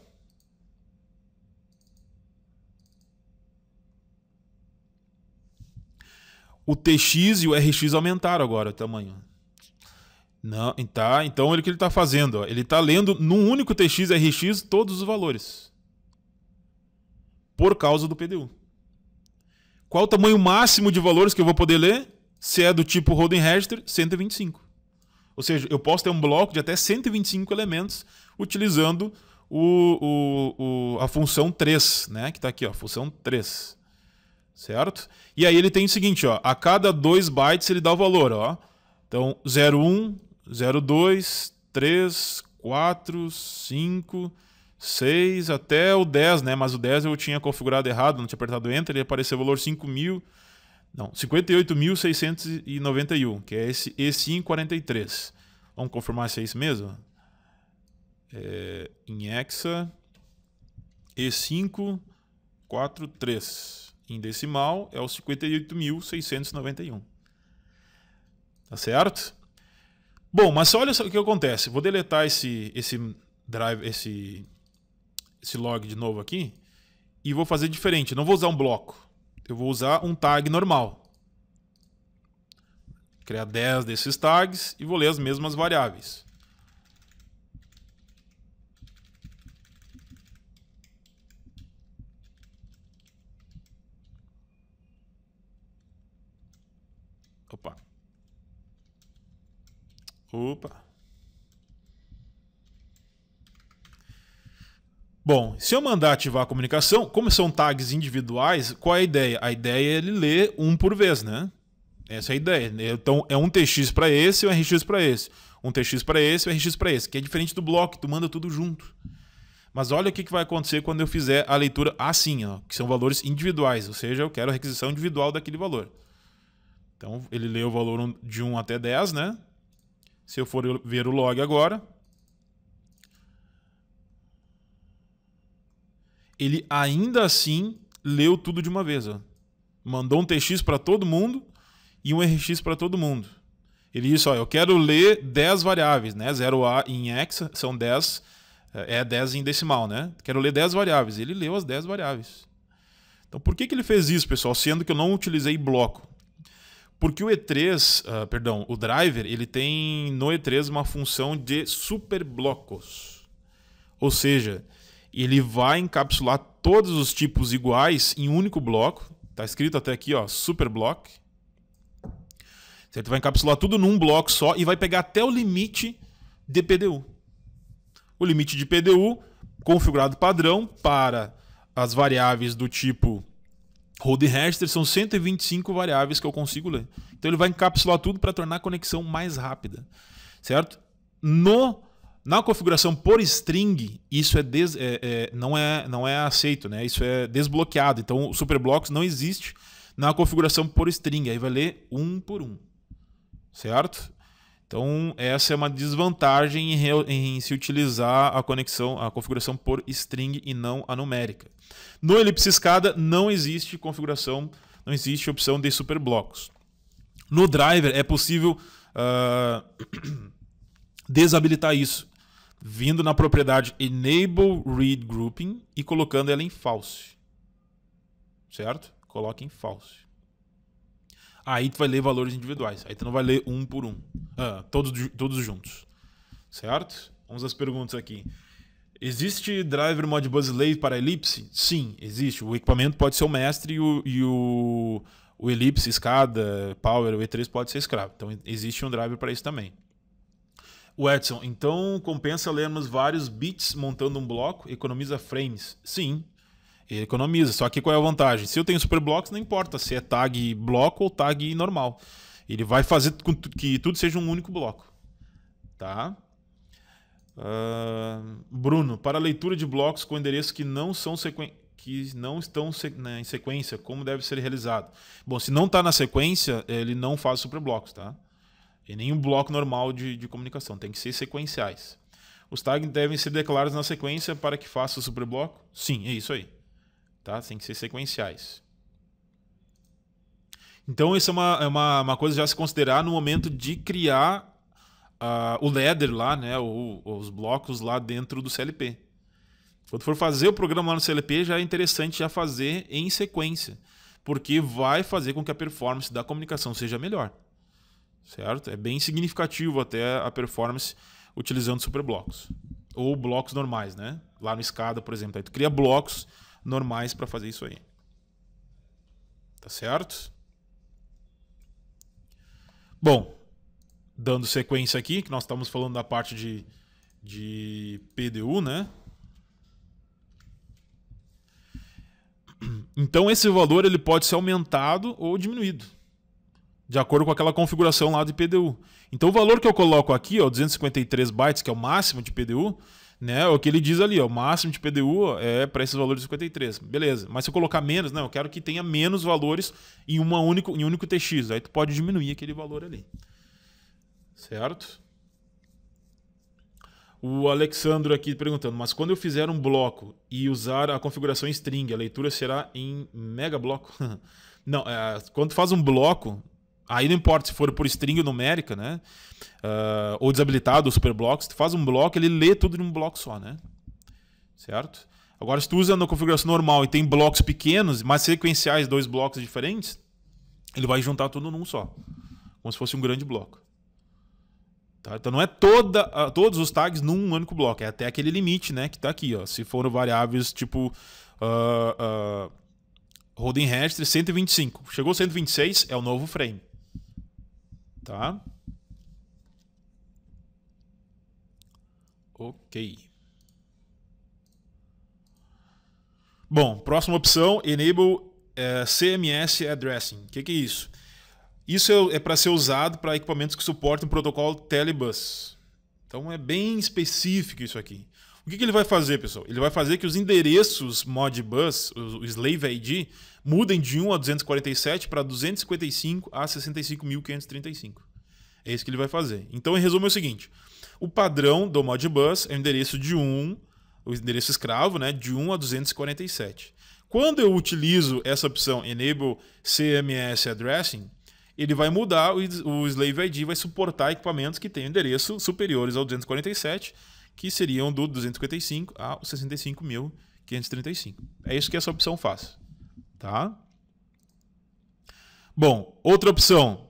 O TX e o RX aumentaram agora o tamanho. Não, tá, então o que ele está fazendo? Ó, ele está lendo num único TX e RX todos os valores por causa do PDU. Qual o tamanho máximo de valores que eu vou poder ler? Se é do tipo Holden Register, 125. Ou seja, eu posso ter um bloco de até 125 elementos utilizando o, o, o a função 3, né? que está aqui, a função 3. Certo? E aí ele tem o seguinte, ó, a cada 2 bytes ele dá o valor. Ó. Então, 01, 02, 3, 4, 5, 6 até o 10, né? Mas o 10 eu tinha configurado errado, não tinha apertado Enter, ele apareceu o valor 5 mil. Não, 58.691, que é esse E543. Vamos confirmar se é isso mesmo? É, em hexa, E543. Em decimal é o 58.691. Tá certo? Bom, mas olha só o que acontece. Vou deletar esse, esse drive, esse esse log de novo aqui e vou fazer diferente. Não vou usar um bloco. Eu vou usar um tag normal. Criar 10 desses tags e vou ler as mesmas variáveis. Opa. Opa. Bom, se eu mandar ativar a comunicação, como são tags individuais, qual é a ideia? A ideia é ele ler um por vez, né? Essa é a ideia. Né? Então é um TX para esse e um RX para esse. Um TX para esse e um RX para esse, que é diferente do bloco, tu manda tudo junto. Mas olha o que vai acontecer quando eu fizer a leitura assim, ó, que são valores individuais, ou seja, eu quero a requisição individual daquele valor. Então ele lê o valor de 1 até 10, né? Se eu for ver o log agora, ele ainda assim leu tudo de uma vez. Ó. Mandou um TX para todo mundo e um RX para todo mundo. Ele disse, ó, eu quero ler 10 variáveis, né? 0A em hexa são 10, eh, é 10 em decimal, né? Quero ler 10 variáveis. Ele leu as 10 variáveis. Então, por que, que ele fez isso, pessoal? Sendo que eu não utilizei bloco. Porque o E3, uh, ah, perdão, o driver, ele tem no E3 uma função de superblocos. Ou seja, ele vai encapsular todos os tipos iguais em um único bloco. Está escrito até aqui, ó, super block. Certo? Vai encapsular tudo num bloco só e vai pegar até o limite de PDU. O limite de PDU configurado padrão para as variáveis do tipo Hold register são 125 variáveis que eu consigo ler. Então ele vai encapsular tudo para tornar a conexão mais rápida, certo? No na configuração por string, isso é, des, é, é não, é, não é aceito, né? isso é desbloqueado. Então, o superblocks não existe na configuração por string. Aí vai ler um por um, certo? Então, essa é uma desvantagem em, em, se utilizar a conexão, a configuração por string e não a numérica. No elipse escada não existe configuração, não existe opção de superblocos. No driver é possível uh, desabilitar isso vindo na propriedade Enable Read Grouping e colocando ela em false. Certo? Coloca em false. Aí tu vai ler valores individuais. Aí tu não vai ler um por um. Ah, todos, todos juntos. Certo? Vamos às perguntas aqui. Existe driver Modbus Lay para elipse? Sim, existe. O equipamento pode ser o mestre e o, e o, o elipse, escada, power, o E3 pode ser escravo. Então existe um driver para isso também. O Edson, então compensa lermos vários bits montando um bloco, economiza frames. Sim, economiza. Só que qual é a vantagem? Se eu tenho super blocos, não importa se é tag bloco ou tag normal. Ele vai fazer com que tudo seja um único bloco. Tá? Uh, Bruno, para leitura de blocos com endereços que não são que não estão né, em sequência, como deve ser realizado? Bom, se não está na sequência, ele não faz super blocos, tá? nem nenhum bloco normal de, de comunicação, tem que ser sequenciais. Os tags devem ser declarados na sequência para que faça o superbloco? Sim, é isso aí. Tá? Tem que ser sequenciais. Então, isso é uma, é uma, uma coisa já se considerar no momento de criar uh, o ladder lá, né? os blocos lá dentro do CLP. Quando for fazer o programa lá no CLP, já é interessante já fazer em sequência, porque vai fazer com que a performance da comunicação seja melhor certo? É bem significativo até a performance utilizando superblocos ou blocos normais, né? Lá no escada, por exemplo, aí tu cria blocos normais para fazer isso aí. Tá certo? Bom, dando sequência aqui, que nós estamos falando da parte de, de PDU, né? Então esse valor ele pode ser aumentado ou diminuído de acordo com aquela configuração lá de PDU. Então o valor que eu coloco aqui, ó, 253 bytes, que é o máximo de PDU, né? É o que ele diz ali, ó, o máximo de PDU é para esses valores de 53. Beleza. Mas se eu colocar menos, não, eu quero que tenha menos valores em uma único em único TX, aí tu pode diminuir aquele valor ali. Certo? O Alexandro aqui perguntando, mas quando eu fizer um bloco e usar a configuração string, a leitura será em mega bloco? Não, é, quando tu faz um bloco, Aí não importa se for por string numérica, né? Uh, ou desabilitado o superbloco. Se tu faz um bloco, ele lê tudo em um bloco só, né? Certo? Agora, se tu usa na configuração normal e tem blocos pequenos, mas sequenciais, dois blocos diferentes, ele vai juntar tudo num só. Como se fosse um grande bloco. Tá? Então não é toda, ah, todos os tags num único bloco. É até aquele limite, né? Que está aqui, ó. Se for variáveis tipo... Uh, uh, Holding 125. Chegou 126, é o novo frame. Tá? Ok. Bom, próxima opção, Enable é, CMS Addressing. O que, que, é isso? Isso é, é para ser usado para equipamentos que suportam o protocolo Telebus. Então é bem específico isso aqui. O que, que, ele vai fazer, pessoal? Ele vai fazer que os endereços Modbus, o Slave ID, mudem de 1 a 247 para 255 a 65.535. É isso que ele vai fazer. Então, em resumo, é o seguinte. O padrão do Modbus é o endereço de 1, o endereço escravo, né, de 1 a 247. Quando eu utilizo essa opção Enable CMS Addressing, ele vai mudar, o Slave ID vai suportar equipamentos que têm endereço superiores ao 247 que seriam do 255 a 65.535. É isso que essa opção faz, tá? Bom, outra opção.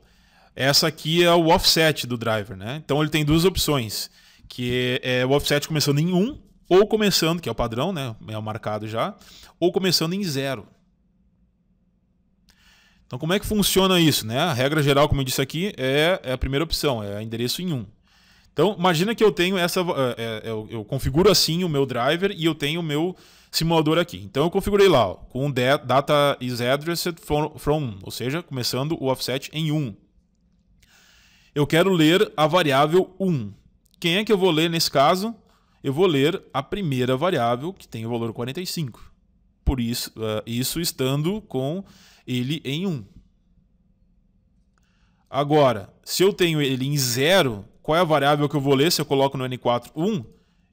Essa aqui é o offset do driver, né? Então ele tem duas opções, que é o offset começando em 1 ou começando, que é o padrão, né? É o marcado já, ou começando em 0. Então como é que funciona isso, né? A regra geral, como eu disse aqui, é, é a primeira opção, é endereço em 1. Então, imagina que eu tenho essa. É, é, é, eu, eu configuro assim o meu driver e eu tenho o meu simulador aqui. Então, eu configurei lá, ó, com data is addressed from, from, ou seja, começando o offset em 1. Eu quero ler a variável 1. Quem é que eu vou ler nesse caso? Eu vou ler a primeira variável, que tem o valor 45. Por isso, eh, isso estando com ele em 1. Agora, se eu tenho ele em 0, qual é a variável que eu vou ler se eu coloco no N4 1,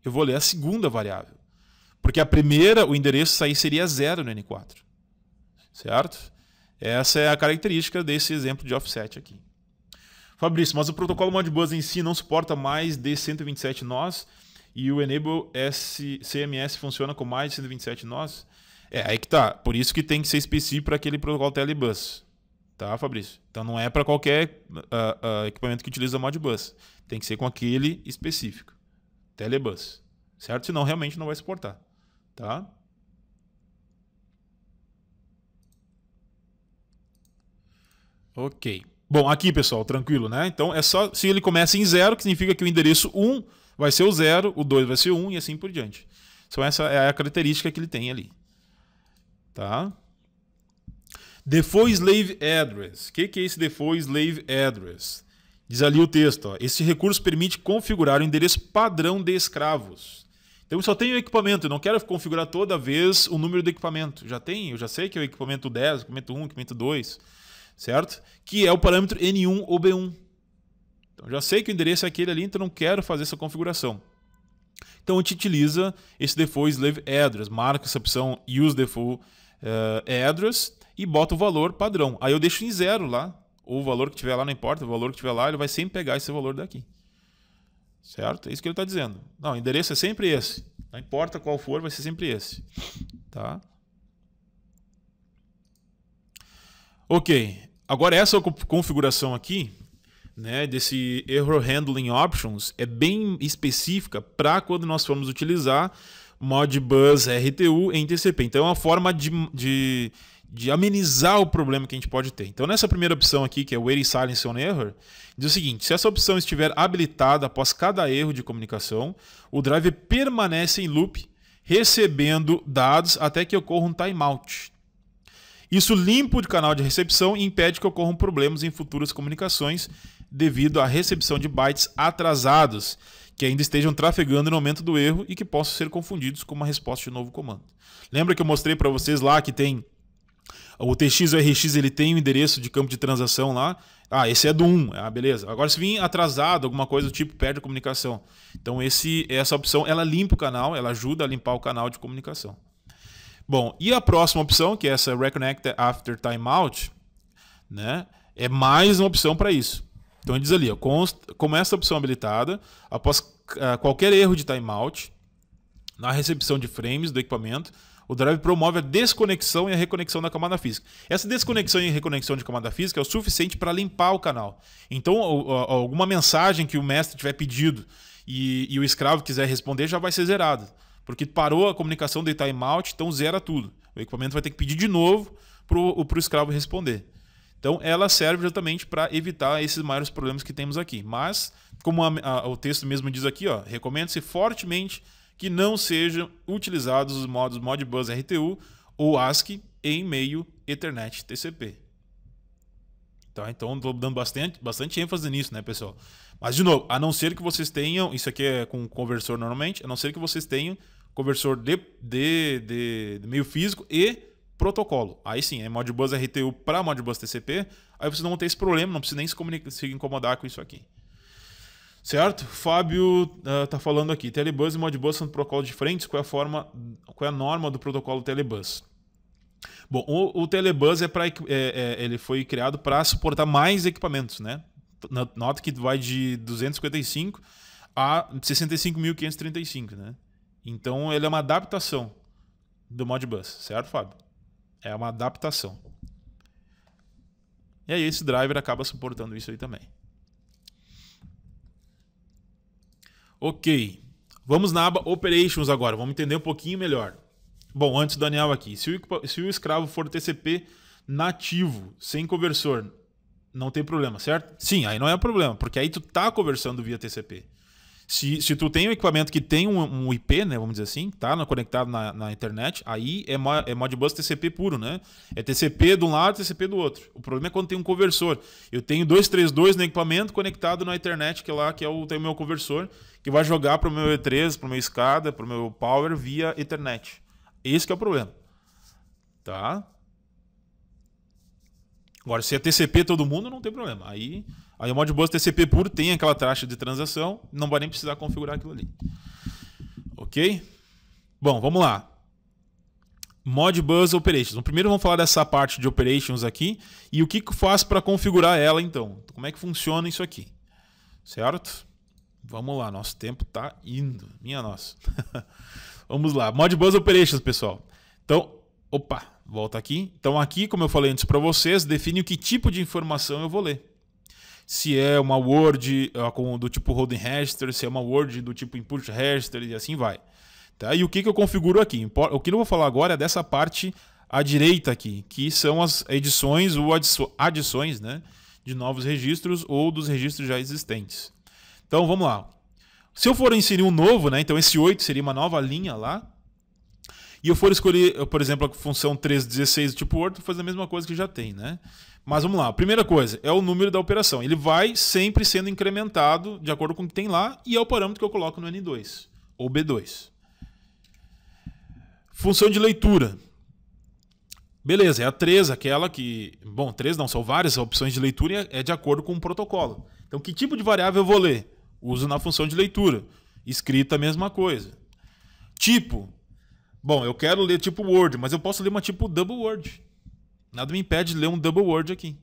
eu vou ler a segunda variável. Porque a primeira, o endereço sair seria zero no N4. Certo? Essa é a característica desse exemplo de offset aqui. Fabrício, mas o protocolo Modbus em si não suporta mais de 127 nós e o Enable CMS funciona com mais de 127 nós? É, aí que tá. Por isso que tem que ser específico para aquele protocolo Telebus tá, Fabrício? Então não é para qualquer uh, uh, equipamento que utiliza Modbus. Tem que ser com aquele específico. Telebus. Certo? Senão realmente não vai suportar. Tá? Ok. Bom, aqui, pessoal, tranquilo, né? Então é só se ele começa em zero, que significa que o endereço 1 vai ser o 0, o 2 vai ser o 1 e assim por diante. Então essa é a característica que ele tem ali. Tá? Default Slave Address. O que, que é esse Default Slave Address? Diz ali o texto. Ó, esse recurso permite configurar o endereço padrão de escravos. Então eu só tenho o equipamento, eu não quero configurar toda vez o número do equipamento. Já tem, eu já sei que é o equipamento 10, equipamento 1, equipamento 2, certo? Que é o parâmetro N1 ou B1. Então já sei que o endereço é aquele ali, então não quero fazer essa configuração. Então a gente utiliza esse default slave address, marca essa opção use default uh, eh, address, e bota o valor padrão. Aí eu deixo em zero lá, ou o valor que tiver lá, não importa, o valor que tiver lá, ele vai sempre pegar esse valor daqui. Certo? É isso que ele está dizendo. Não, o endereço é sempre esse. Não importa qual for, vai ser sempre esse. Tá? Ok. Agora essa configuração aqui, né, desse Error Handling Options, é bem específica para quando nós formos utilizar Modbus RTU em TCP. Então é uma forma de, de de amenizar o problema que a gente pode ter. Então, nessa primeira opção aqui, que é Waiting Silence on Error, diz o seguinte: se essa opção estiver habilitada após cada erro de comunicação, o driver permanece em loop, recebendo dados até que ocorra um timeout. Isso limpa o canal de recepção e impede que ocorram problemas em futuras comunicações devido à recepção de bytes atrasados, que ainda estejam trafegando no momento do erro e que possam ser confundidos com uma resposta de novo comando. Lembra que eu mostrei para vocês lá que tem o TX ou RX ele tem o um endereço de campo de transação lá. Ah, esse é do 1, ah, beleza. Agora se vir atrasado, alguma coisa do tipo, perde a comunicação. Então esse, essa opção, ela limpa o canal, ela ajuda a limpar o canal de comunicação. Bom, e a próxima opção, que é essa Reconnect After Timeout, né, é mais uma opção para isso. Então ele diz ali, ó, com essa opção habilitada, após uh, qualquer erro de timeout, na recepção de frames do equipamento, o drive promove a desconexão e a reconexão da camada física. Essa desconexão e reconexão de camada física é o suficiente para limpar o canal. Então, alguma mensagem que o mestre tiver pedido e, e o escravo quiser responder já vai ser zerada. Porque parou a comunicação de timeout, então zera tudo. O equipamento vai ter que pedir de novo para o escravo responder. Então, ela serve justamente para evitar esses maiores problemas que temos aqui. Mas, como a, a, o texto mesmo diz aqui, recomendo recomenda-se fortemente que não sejam utilizados os modos Modbus RTU ou ASCII em meio Ethernet TCP. Tá? Então, estou dando bastante, bastante ênfase nisso, né, pessoal? Mas, de novo, a não ser que vocês tenham, isso aqui é com conversor normalmente, a não ser que vocês tenham conversor de, de, de, de meio físico e protocolo. Aí sim, é Modbus RTU para Modbus TCP, aí vocês não vão ter esse problema, não precisa nem se, se incomodar com isso aqui. Certo? Fábio está ah, falando aqui. Telebus e Modbus são protocolos diferentes. Qual é a forma, qual é a norma do protocolo Telebus? Bom, o, o Telebus é para é, é, ele foi criado para suportar mais equipamentos, né? Nota que vai de 255 a 65.535, né? Então ele é uma adaptação do Modbus, certo, Fábio? É uma adaptação. E aí esse driver acaba suportando isso aí também. Ok, vamos na aba Operations agora, vamos entender um pouquinho melhor. Bom, antes Daniel aqui, se o, se o escravo for TCP nativo, sem conversor, não tem problema, certo? Sim, aí não é problema, porque aí tu tá conversando via TCP. Se, se tu tem um equipamento que tem um, um IP, né, vamos dizer assim, tá no, conectado na, na, internet, aí é, mo, é Modbus TCP puro, né? É TCP de um lado, TCP do outro. O problema é quando tem um conversor. Eu tenho 232 no equipamento conectado na internet, que é lá que é o, tem o meu conversor, que vai jogar para o meu E3, para o meu SCADA, para o meu Power via internet. Esse é o problema. Tá? Agora, se é TCP todo mundo, não tem problema. Aí, aí o Modbus TCP puro tem aquela taxa de transação, não vai nem precisar configurar aquilo ali. Ok? Bom, vamos lá. Modbus Operations. Então, primeiro vamos falar dessa parte de Operations aqui e o que, que eu faço para configurar ela então. Como é que funciona isso aqui. Certo? Vamos lá, nosso tempo está indo. Minha nossa. vamos lá. Modbus Operations, pessoal. Então, opa, Volta aqui. Então aqui, como eu falei antes para vocês, define o que tipo de informação eu vou ler. Se é uma Word ah, do tipo holding register, se é uma Word do tipo input register e assim vai. Tá? E o que, que eu configuro aqui? O que eu vou falar agora é dessa parte à direita aqui, que são as edições ou adições né, de novos registros ou dos registros já existentes. Então vamos lá. Se eu for inserir um novo, né, então esse 8 seria uma nova linha lá, e eu for escolher, por exemplo, a função 316 do tipo Word, fazer a mesma coisa que já tem, né? Mas vamos lá, primeira coisa é o número da operação. Ele vai sempre sendo incrementado de acordo com o que tem lá e é o parâmetro que eu coloco no N2 ou B2. Função de leitura. Beleza, é a 3, aquela que. Bom, 3 não, são várias opções de leitura e é de acordo com o protocolo. Então, que tipo de variável eu vou ler? Uso na função de leitura. Escrita, a mesma coisa. Tipo, Bom, eu quero ler tipo Word, mas eu posso ler uma tipo Double Word. Nada me impede de ler um Double Word aqui.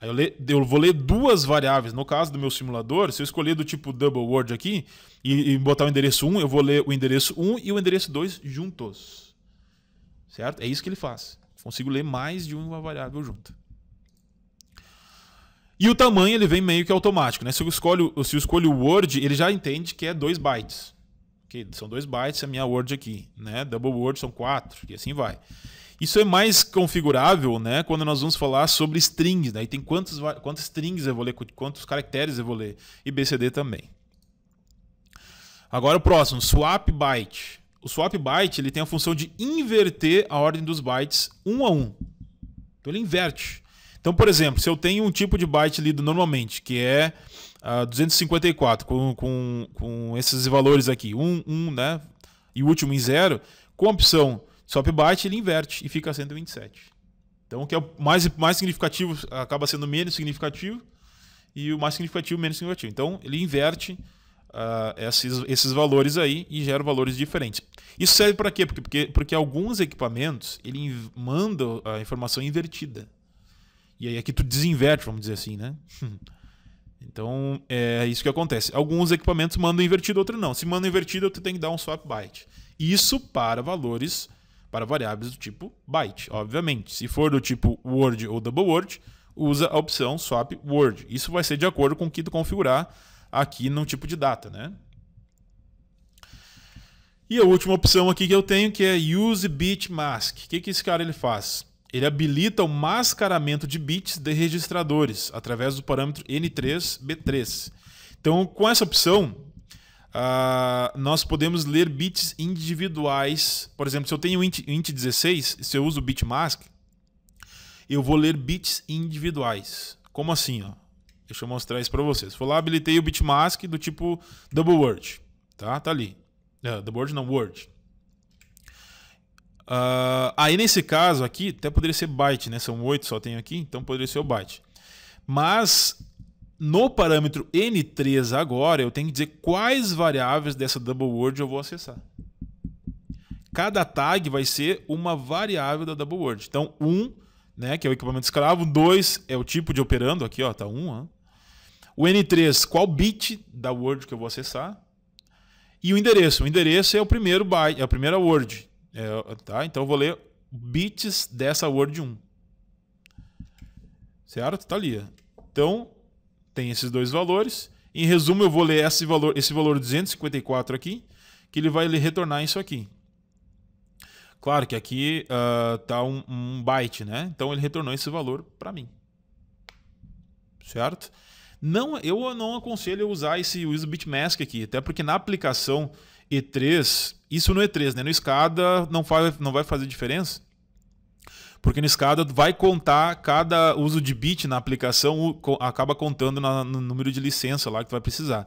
Aí eu, le, eu vou ler duas variáveis. No caso do meu simulador, se eu escolher do tipo Double Word aqui e, e botar o endereço 1, eu vou ler o endereço 1 e o endereço 2 juntos. Certo? É isso que ele faz. Consigo ler mais de uma variável junto. E o tamanho ele vem meio que automático, né? Se eu escolho, se eu escolho o Word, ele já entende que é 2 bytes que são dois bytes, a minha word aqui, né? Double word são quatro, e assim vai. Isso é mais configurável, né? Quando nós vamos falar sobre strings, daí né? tem quantos, quantos strings eu vou ler, quantos caracteres eu vou ler, e BCD também. Agora o próximo, swap byte. O swap byte ele tem a função de inverter a ordem dos bytes um a um. Então ele inverte. Então, por exemplo, se eu tenho um tipo de byte lido normalmente, que é uh, ah, 254 com, com, com esses valores aqui, 1, 1, né? E o último em 0, com a opção swap byte, ele inverte e fica 127. Então, o que é o mais, mais significativo acaba sendo menos significativo e o mais significativo menos significativo. Então, ele inverte uh, esses, esses valores aí e gera valores diferentes. Isso serve para quê? Porque, porque, porque alguns equipamentos ele manda a informação invertida. E aí aqui tu desinverte, vamos dizer assim, né? Então é isso que acontece. Alguns equipamentos mandam invertido, outros não. Se manda invertido, tu tem que dar um swap byte. Isso para valores, para variáveis do tipo byte, obviamente. Se for do tipo word ou double word, usa a opção swap word. Isso vai ser de acordo com o que tu configurar aqui no tipo de data, né? E a última opção aqui que eu tenho que é use bit mask. O que, que esse cara ele faz? Ele habilita o mascaramento de bits de registradores através do parâmetro N3B3. Então, com essa opção, uh, nós podemos ler bits individuais. Por exemplo, se eu tenho o int, int 16, se eu uso o bitmask, eu vou ler bits individuais. Como assim? Ó? Deixa eu mostrar isso para vocês. Vou lá, habilitei o bitmask do tipo double word. Tá, tá ali. Uh, double word não, word. Uh, aí nesse caso aqui, até poderia ser byte, né? São oito só tem aqui, então poderia ser o byte. Mas no parâmetro N3 agora, eu tenho que dizer quais variáveis dessa double word eu vou acessar. Cada tag vai ser uma variável da double word. Então, 1, um, né, que é o equipamento escravo, 2 é o tipo de operando, aqui ó, tá 1. Um, o N3, qual bit da word que eu vou acessar? E o endereço. O endereço é o primeiro byte, é a primeira word. É, tá, então eu vou ler bits dessa Word 1. Certo? Tá ali. Então, tem esses dois valores. Em resumo, eu vou ler esse valor, esse valor 254 aqui, que ele vai retornar isso aqui. Claro que aqui uh, tá um, um byte, né? Então ele retornou esse valor para mim. Certo? Não, eu não aconselho usar esse use bitmask aqui, até porque na aplicação e3, isso no E3, né? No escada não, faz, não vai fazer diferença? Porque no escada vai contar cada uso de bit na aplicação, acaba contando na, no número de licença lá que tu vai precisar.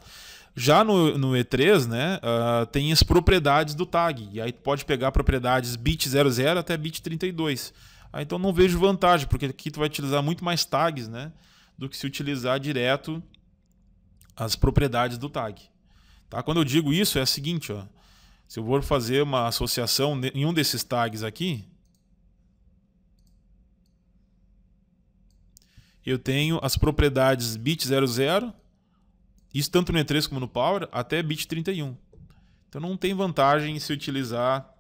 Já no, no E3, né, uh, tem as propriedades do tag. E aí tu pode pegar propriedades bit 00 até bit 32. Aí, então não vejo vantagem, porque aqui tu vai utilizar muito mais tags, né? Do que se utilizar direto as propriedades do tag. Tá? Quando eu digo isso, é o seguinte, ó. Se eu for fazer uma associação em um desses tags aqui, eu tenho as propriedades bit00, isso tanto no E3 como no Power, até bit31. Então não tem vantagem se utilizar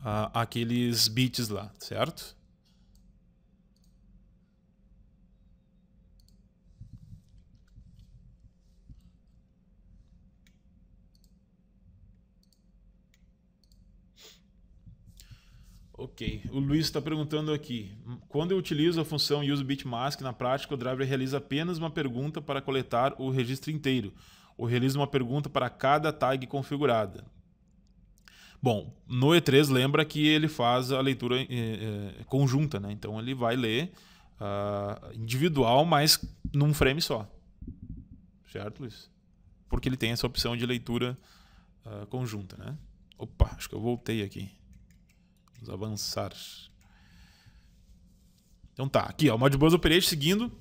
ah, aqueles bits lá, certo? Ok. O Luiz está perguntando aqui: quando eu utilizo a função useBitMask na prática, o driver realiza apenas uma pergunta para coletar o registro inteiro, ou realiza uma pergunta para cada tag configurada. Bom, no E3 lembra que ele faz a leitura eh, eh, conjunta, né? Então ele vai ler uh, individual, mas num frame só. Certo, Luiz? Porque ele tem essa opção de leitura uh, conjunta, né? Opa, acho que eu voltei aqui. Vamos avançar. Então tá, aqui ó, Modbus Operation seguindo.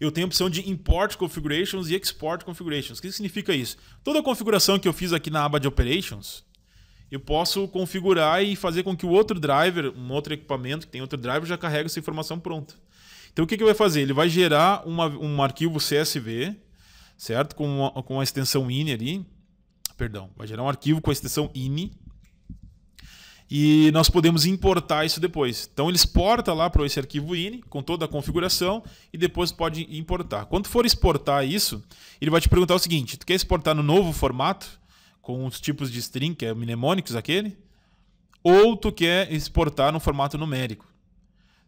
Eu tenho a opção de Import Configurations e Export Configurations. O que significa isso? Toda a configuração que eu fiz aqui na aba de Operations, eu posso configurar e fazer com que o outro driver, um outro equipamento que tem outro driver, já carregue essa informação pronta. Então o que, que vai fazer? Ele vai gerar uma, um arquivo CSV, certo? Com, com a extensão ini ali. Perdão, vai gerar um arquivo com a extensão ini e nós podemos importar isso depois. Então ele exporta lá para esse arquivo ini com toda a configuração e depois pode importar. Quando for exportar isso, ele vai te perguntar o seguinte: tu quer exportar no novo formato com os tipos de string, que é mnemônicos aquele, ou tu quer exportar no formato numérico?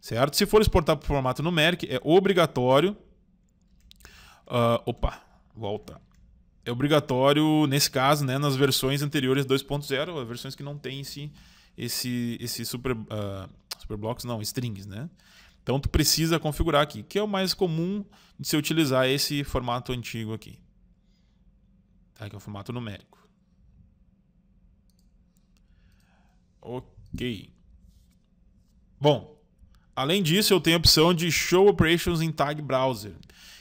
Certo? Se for exportar para o formato numérico, é obrigatório. Uh, opa, volta é obrigatório, nesse caso, né, nas versões anteriores 2.0, as versões que não têm esse, esse, esse super, uh, ah, super blocos, não, strings, né? Então tu precisa configurar aqui, que é o mais comum de se utilizar esse formato antigo aqui. Tá, que é o formato numérico. Ok. Bom, além disso, eu tenho a opção de Show Operations em Tag Browser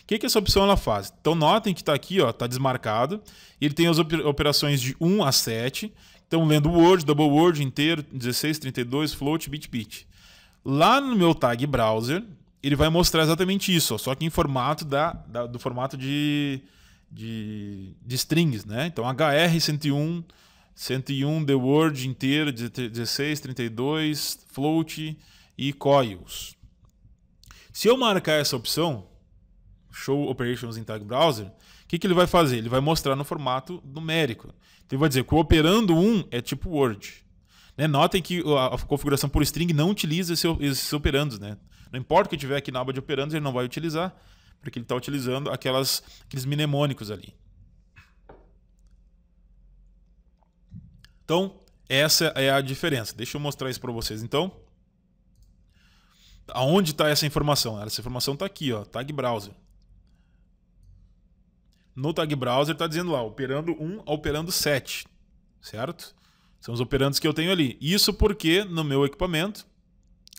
que, que essa opção ela faz? Então notem que está aqui, está desmarcado. Ele tem as operações de 1 a 7. Então, lendo Word, Double Word inteiro, 16, 32, float, bit, bit. Lá no meu tag browser, ele vai mostrar exatamente isso, ó, só que em formato da, da do formato de, de, de, strings, né? Então, HR101, 101 the word inteiro, 16, 32, float e coils. Se eu marcar essa opção, show operations em tag browser, o que, que ele vai fazer? Ele vai mostrar no formato numérico. Então ele vai dizer que o operando 1 é tipo Word. Né? Notem que a, a configuração por string não utiliza esse, esses operandos. Né? Não importa o que tiver aqui na aba de operandos, ele não vai utilizar, porque ele está utilizando aquelas, aqueles mnemônicos ali. Então, essa é a diferença. Deixa eu mostrar isso para vocês então. Aonde está essa informação? Essa informação está aqui, ó, tag browser no tag browser está dizendo lá, operando 1 a operando 7, certo? São os operandos que eu tenho ali. Isso porque no meu equipamento,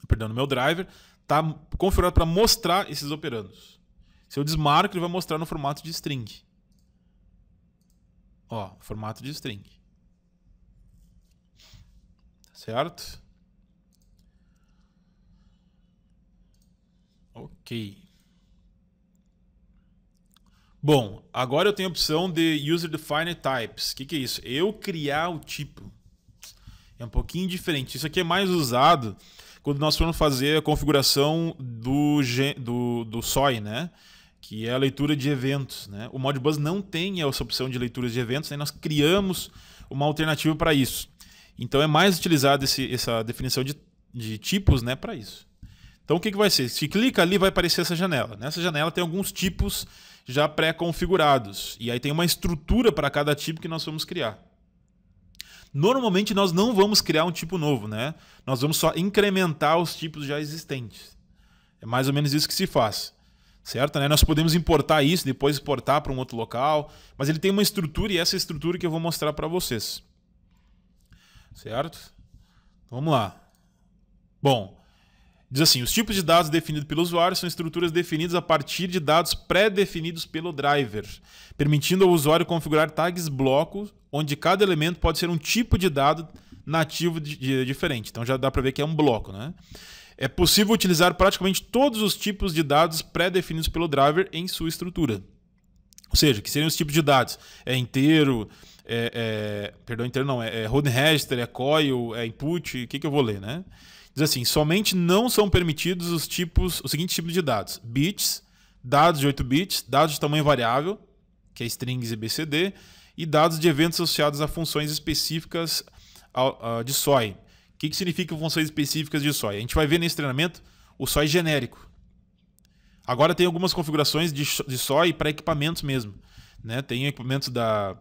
perdão, no meu driver, está configurado para mostrar esses operandos. Se eu desmarco, ele vai mostrar no formato de string. Ó, formato de string. Tá certo? Ok. Bom, agora eu tenho a opção de User Defined Types. O que, que é isso? Eu criar o tipo. É um pouquinho diferente. Isso aqui é mais usado quando nós formos fazer a configuração do, do, do SOI, né? que é a leitura de eventos. Né? O Modbus não tem essa opção de leitura de eventos, né? nós criamos uma alternativa para isso. Então é mais utilizado essa definição de, de tipos né, para isso. Então o que, que vai ser? Se clica ali, vai aparecer essa janela. Nessa né? janela tem alguns tipos já pré-configurados. E aí tem uma estrutura para cada tipo que nós vamos criar. Normalmente nós não vamos criar um tipo novo, né? Nós vamos só incrementar os tipos já existentes. É mais ou menos isso que se faz. Certo? Né? Nós podemos importar isso, depois exportar para um outro local, mas ele tem uma estrutura e essa estrutura que eu vou mostrar para vocês. Certo? Então, vamos lá. Bom, Diz assim: os tipos de dados definidos pelo usuário são estruturas definidas a partir de dados pré-definidos pelo driver, permitindo ao usuário configurar tags blocos, onde cada elemento pode ser um tipo de dado nativo de, de, diferente. Então já dá para ver que é um bloco, né? É possível utilizar praticamente todos os tipos de dados pré-definidos pelo driver em sua estrutura. Ou seja, que seriam os tipos de dados? É inteiro, é, é perdão, inteiro não, é, é register, é coil, é input, o que, que eu vou ler, né? Diz assim: somente não são permitidos os tipos, o seguinte tipo de dados: bits, dados de 8 bits, dados de tamanho variável, que é strings e BCD, e dados de eventos associados a funções específicas de SOI. O que, que significa funções específicas de SOI? A gente vai ver nesse treinamento o SOI genérico. Agora tem algumas configurações de, de SOI para equipamentos mesmo. Né? Tem equipamentos da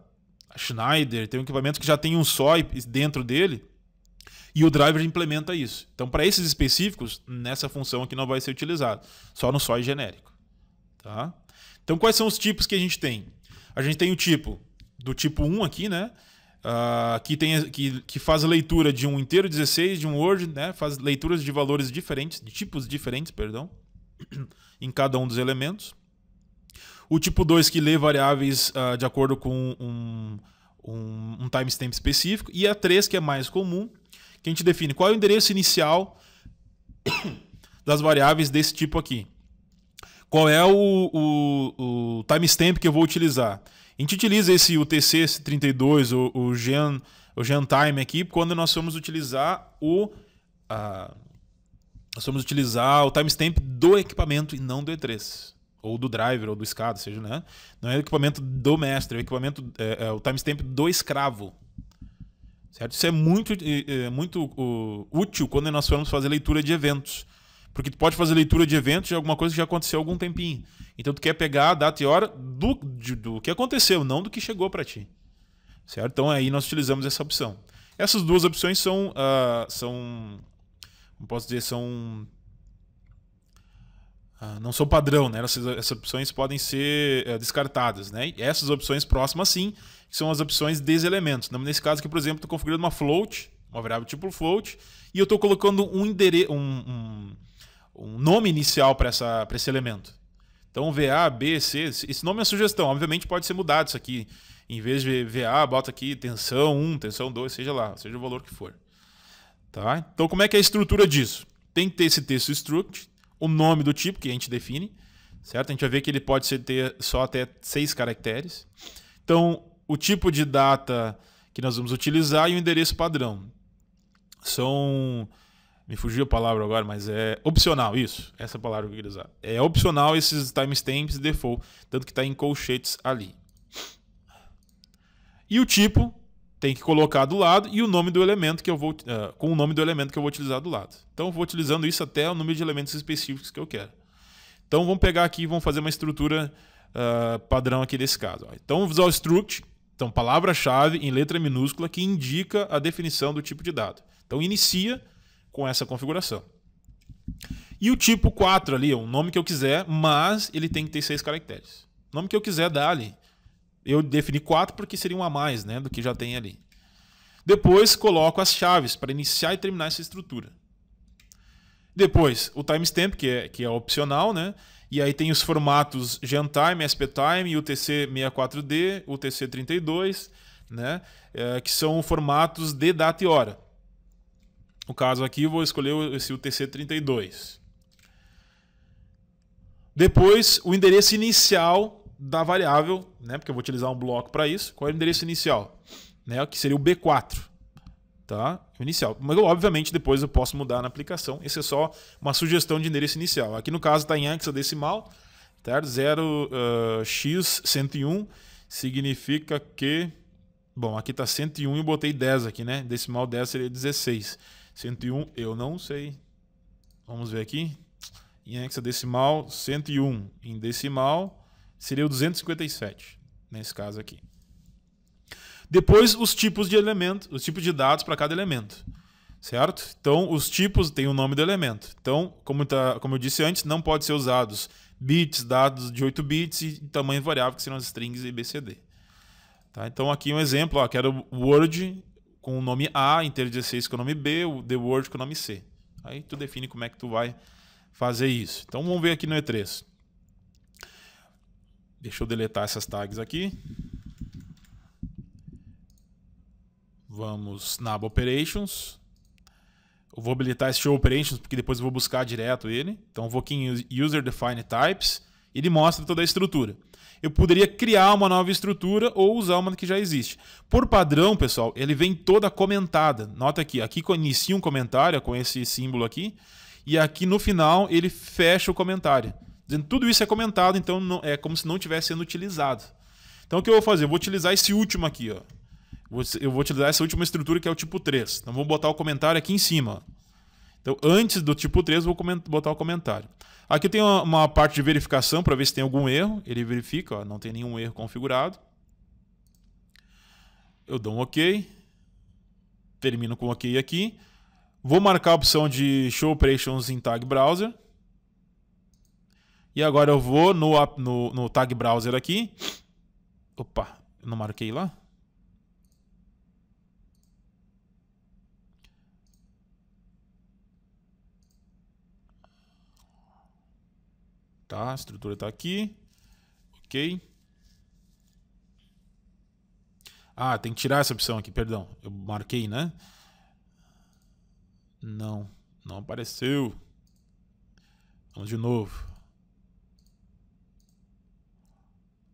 Schneider, tem um equipamento que já tem um SOI dentro dele, e o driver implementa isso. Então, para esses específicos, nessa função aqui não vai ser utilizado, só no e genérico. Tá? Então, quais são os tipos que a gente tem? A gente tem o tipo do tipo 1 aqui, né? Uh, que, tem, que, que faz leitura de um inteiro 16, de um Word, né? faz leituras de valores diferentes, de tipos diferentes, perdão, em cada um dos elementos. O tipo 2 que lê variáveis uh, de acordo com um, um, um timestamp específico. E a 3, que é mais comum, que a gente define qual é o endereço inicial das variáveis desse tipo aqui. Qual é o, o, o timestamp que eu vou utilizar. A gente utiliza esse UTC esse 32, o, o, gen, o gen time aqui, quando nós vamos utilizar o... A, nós vamos utilizar o timestamp do equipamento e não do E3. Ou do driver, ou do escada, seja, né? Não é o equipamento do mestre, é o equipamento, é, é o timestamp do escravo, Certo? Isso é muito, é, muito uh, útil quando nós formos fazer leitura de eventos. Porque tu pode fazer leitura de eventos de alguma coisa que já aconteceu há algum tempinho. Então tu quer pegar a data e hora do, de, do que aconteceu, não do que chegou para ti. Certo? Então aí nós utilizamos essa opção. Essas duas opções são, uh, são posso dizer, são ah, não são padrão, né? Essas, essas opções podem ser eh, descartadas, né? E essas opções próximas, sim, são as opções deselementos. elementos. Nesse caso aqui, por exemplo, estou configurando uma float, uma variável tipo float, e eu estou colocando um, um, um, um, nome inicial para esse elemento. Então, VA, B, C, esse nome é sugestão. Obviamente pode ser mudado isso aqui. Em vez de VA, bota aqui tensão 1, tensão 2, seja lá, seja o valor que for. Tá? Então, como é que é a estrutura disso? Tem que ter esse texto struct, o nome do tipo que a gente define, certo? A gente vai ver que ele pode ser, ter só até seis caracteres. Então, o tipo de data que nós vamos utilizar e o endereço padrão. São. Me fugiu a palavra agora, mas é opcional, isso. Essa é palavra que eu queria usar. É opcional esses timestamps default, tanto que está em colchetes ali. E o tipo, tem que colocar do lado e o nome do elemento que eu vou uh, com o nome do elemento que eu vou utilizar do lado. Então eu vou utilizando isso até o número de elementos específicos que eu quero. Então vamos pegar aqui e vamos fazer uma estrutura uh, padrão aqui desse caso. Ó. Então vamos usar o struct, então palavra-chave em letra minúscula que indica a definição do tipo de dado. Então inicia com essa configuração. E o tipo 4 ali, é o nome que eu quiser, mas ele tem que ter seis caracteres. O nome que eu quiser dá ali. Eu defini quatro porque seria uma a mais né, do que já tem ali. Depois coloco as chaves para iniciar e terminar essa estrutura. Depois, o timestamp, que é, que é opcional, né? E aí tem os formatos GenTime, SPTime, UTC-64D, UTC-32, né? É, que são formatos de data e hora. No caso aqui, vou escolher esse UTC-32. Depois, o endereço inicial da variável, né? Porque eu vou utilizar um bloco para isso. Qual é o endereço inicial? Né? Que seria o B4. Tá? O inicial. Mas, obviamente, depois eu posso mudar na aplicação. Esse é só uma sugestão de endereço inicial. Aqui, no caso, está em hexadecimal. Tá? 0x101 uh, significa que... Bom, aqui está 101 e eu botei 10 aqui, né? Decimal 10 seria 16. 101, eu não sei. Vamos ver aqui. Em hexadecimal, 101 em decimal Seria o 257, nesse caso aqui. Depois, os tipos de elemento, os tipos de dados para cada elemento. Certo? Então, os tipos têm o nome do elemento. Então, como, tá, como eu disse antes, não pode ser usados bits, dados de 8 bits e tamanho variável, que serão as strings e BCD. Tá? Então, aqui um exemplo. Ó, quero Word com o nome A, inteiro 16 com o nome B, o The Word com o nome C. Aí tu define como é que tu vai fazer isso. Então, vamos ver aqui no E3. Deixa eu deletar essas tags aqui. Vamos na aba operations. Eu vou habilitar esse show operations porque depois eu vou buscar direto ele. Então vou aqui em user define types ele mostra toda a estrutura. Eu poderia criar uma nova estrutura ou usar uma que já existe. Por padrão, pessoal, ele vem toda comentada. Nota aqui, aqui inicia um comentário com esse símbolo aqui e aqui no final ele fecha o comentário. Dizendo, tudo isso é comentado, então não, é como se não estivesse sendo utilizado. Então o que eu vou fazer? Eu vou utilizar esse último aqui, ó. Eu vou utilizar essa última estrutura que é o tipo 3. Então vou botar o comentário aqui em cima. Então, antes do tipo 3, vou botar o comentário. Aqui tem uma, uma parte de verificação para ver se tem algum erro. Ele verifica, ó, não tem nenhum erro configurado. Eu dou um OK. Termino com OK aqui. Vou marcar a opção de Show Operations em Tag Browser. E agora eu vou no, no, no tag browser aqui. Opa, não marquei lá? Tá, a estrutura está aqui. Ok. Ah, tem que tirar essa opção aqui, perdão. Eu marquei, né? Não, não apareceu. Vamos de novo.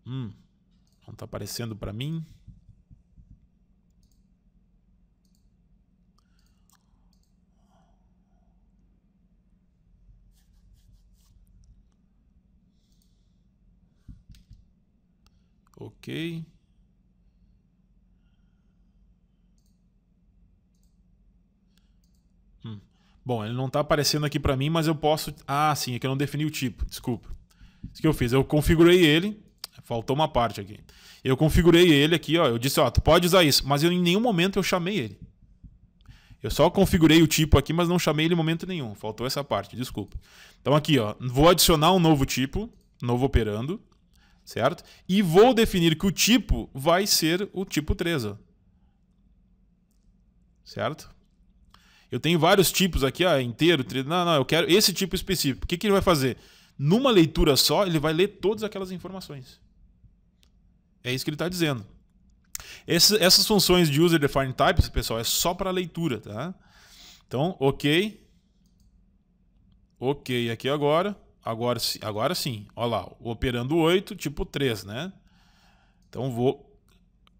Hum, não está aparecendo para mim. Ok. Hum. Bom, ele não está aparecendo aqui para mim, mas eu posso... Ah, sim, é que eu não defini o tipo, desculpa. O que eu fiz? Eu configurei ele Faltou uma parte aqui. Eu configurei ele aqui, ó. Eu disse, ó, tu pode usar isso, mas eu em nenhum momento eu chamei ele. Eu só configurei o tipo aqui, mas não chamei ele em momento nenhum. Faltou essa parte, desculpa. Então aqui, ó, vou adicionar um novo tipo, novo operando, certo? E vou definir que o tipo vai ser o tipo 3, ó. Certo? Eu tenho vários tipos aqui, ó, inteiro, não, não, eu quero esse tipo específico. O que, que ele vai fazer? Numa leitura só, ele vai ler todas aquelas informações. É isso que ele está dizendo. essas funções de User Defined Types, pessoal, é só para leitura, tá? Então, ok. Ok aqui agora. Agora, agora sim. Olha lá, operando 8, tipo 3, né? Então, vou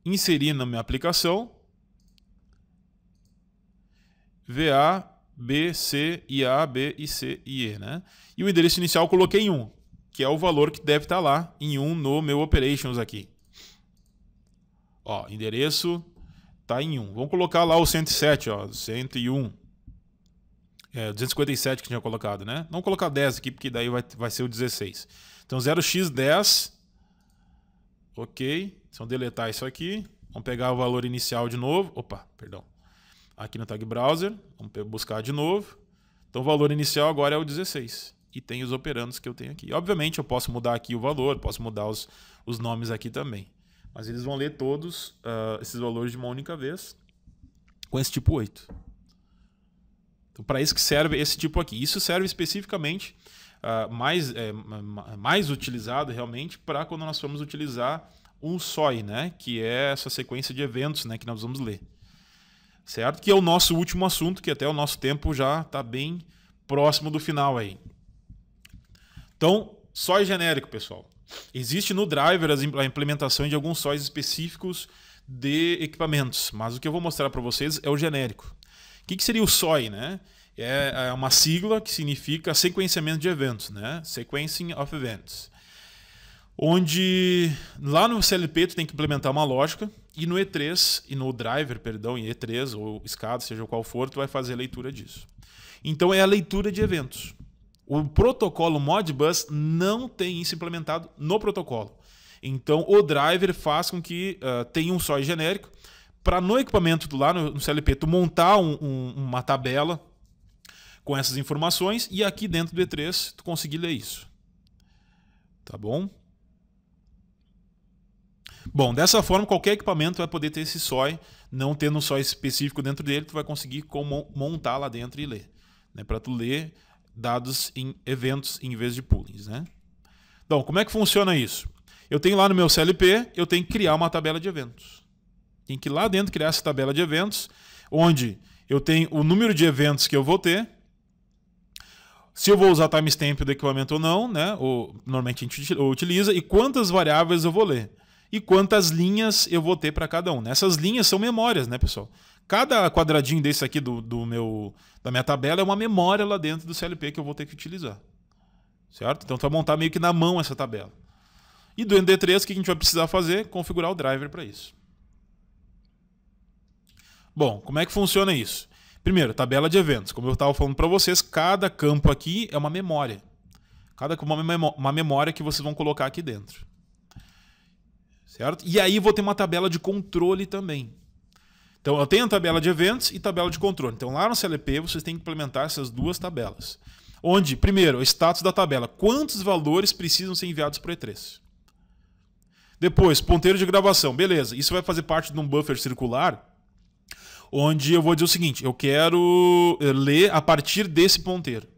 inserir na minha aplicação. VA, B, C, i a B, I, C, e, né? E o endereço inicial eu coloquei 1, que é o valor que deve estar tá lá em 1 no meu operations aqui. Ó, endereço tá em 1. Vamos colocar lá o 107, ó, 101. É, 257 que tinha colocado, né? Não colocar 10 aqui, porque daí vai, vai ser o 16. Então 0x10. Ok. Então deletar isso aqui. Vamos pegar o valor inicial de novo. Opa, perdão. Aqui no Tag Browser. Vamos buscar de novo. Então o valor inicial agora é o 16. E tem os operandos que eu tenho aqui. Obviamente eu posso mudar aqui o valor, posso mudar os, os nomes aqui também. Mas eles vão ler todos uh, esses valores de uma única vez com esse tipo 8. Então, para isso que serve esse tipo aqui. Isso serve especificamente uh, mais, é, mais utilizado realmente para quando nós formos utilizar um SOI, né? que é essa sequência de eventos né? que nós vamos ler. Certo? Que é o nosso último assunto, que até o nosso tempo já está bem próximo do final aí. Então, soi genérico, pessoal. Existe no driver a implementação de alguns sóis específicos de equipamentos, mas o que eu vou mostrar para vocês é o genérico. O que, que seria o SOI, né? É, é uma sigla que significa sequenciamento de eventos, né? Sequencing of Events. Onde lá no CLP tu tem que implementar uma lógica e no E3 e no driver, perdão, em E3 ou SCADA, seja qual for, tu vai fazer a leitura disso. Então é a leitura de eventos. O protocolo Modbus não tem isso implementado no protocolo. Então o driver faz com que uh, tenha um só genérico. Para no equipamento do lá no, no CLP tu montar um, um, uma tabela com essas informações e aqui dentro do E3 tu conseguir ler isso. Tá bom? Bom, dessa forma qualquer equipamento vai poder ter esse SOI, não tendo um SOI específico dentro dele, tu vai conseguir montar lá dentro e ler. Né? Para tu ler dados em eventos em vez de poolings. Né? Então, como é que funciona isso? Eu tenho lá no meu CLP, eu tenho que criar uma tabela de eventos. Tem que ir lá dentro criar essa tabela de eventos, onde eu tenho o número de eventos que eu vou ter, se eu vou usar timestamp do equipamento ou não, né? Ou, normalmente a gente utiliza, e quantas variáveis eu vou ler. E quantas linhas eu vou ter para cada um. Essas linhas são memórias, né, pessoal? Cada quadradinho desse aqui do, do meu, da minha tabela é uma memória lá dentro do CLP que eu vou ter que utilizar. Certo? Então tu vai montar meio que na mão essa tabela. E do ND3, o que a gente vai precisar fazer? Configurar o driver para isso. Bom, como é que funciona isso? Primeiro, tabela de eventos. Como eu estava falando para vocês, cada campo aqui é uma memória. Cada campo é uma memória que vocês vão colocar aqui dentro. Certo? E aí vou ter uma tabela de controle também. Então, eu tenho a tabela de eventos e tabela de controle. Então, lá no CLP, vocês têm que implementar essas duas tabelas. Onde, primeiro, o status da tabela. Quantos valores precisam ser enviados para o E3? Depois, ponteiro de gravação. Beleza, isso vai fazer parte de um buffer circular, onde eu vou dizer o seguinte, eu quero eh, ler a partir desse ponteiro.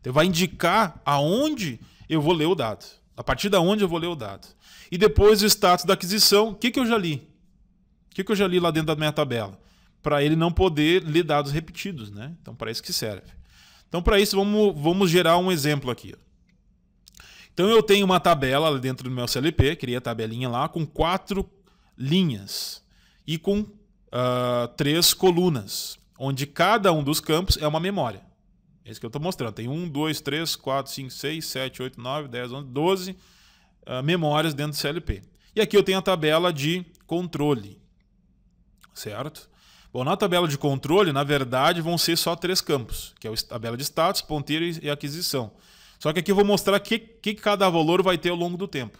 Então, vai indicar aonde eu vou ler o dado. A partir da onde eu vou ler o dado. E depois o status da aquisição, o que, que eu já li? que, que eu já li lá dentro da minha tabela? Para ele não poder ler dados repetidos, né? Então, para isso que serve. Então, para isso, vamos, vamos gerar um exemplo aqui. Então, eu tenho uma tabela dentro do meu CLP, criei a tabelinha lá, com quatro linhas e com uh, três colunas, onde cada um dos campos é uma memória. É isso que eu estou mostrando. Tem 1, 2, 3, 4, 5, 6, 7, 8, 9, 10, 11, 12 uh, memórias dentro do CLP. E aqui eu tenho a tabela de controle certo? Bom, na tabela de controle, na verdade, vão ser só três campos, que é a tabela de status, ponteiro e aquisição. Só que aqui eu vou mostrar o que, que cada valor vai ter ao longo do tempo,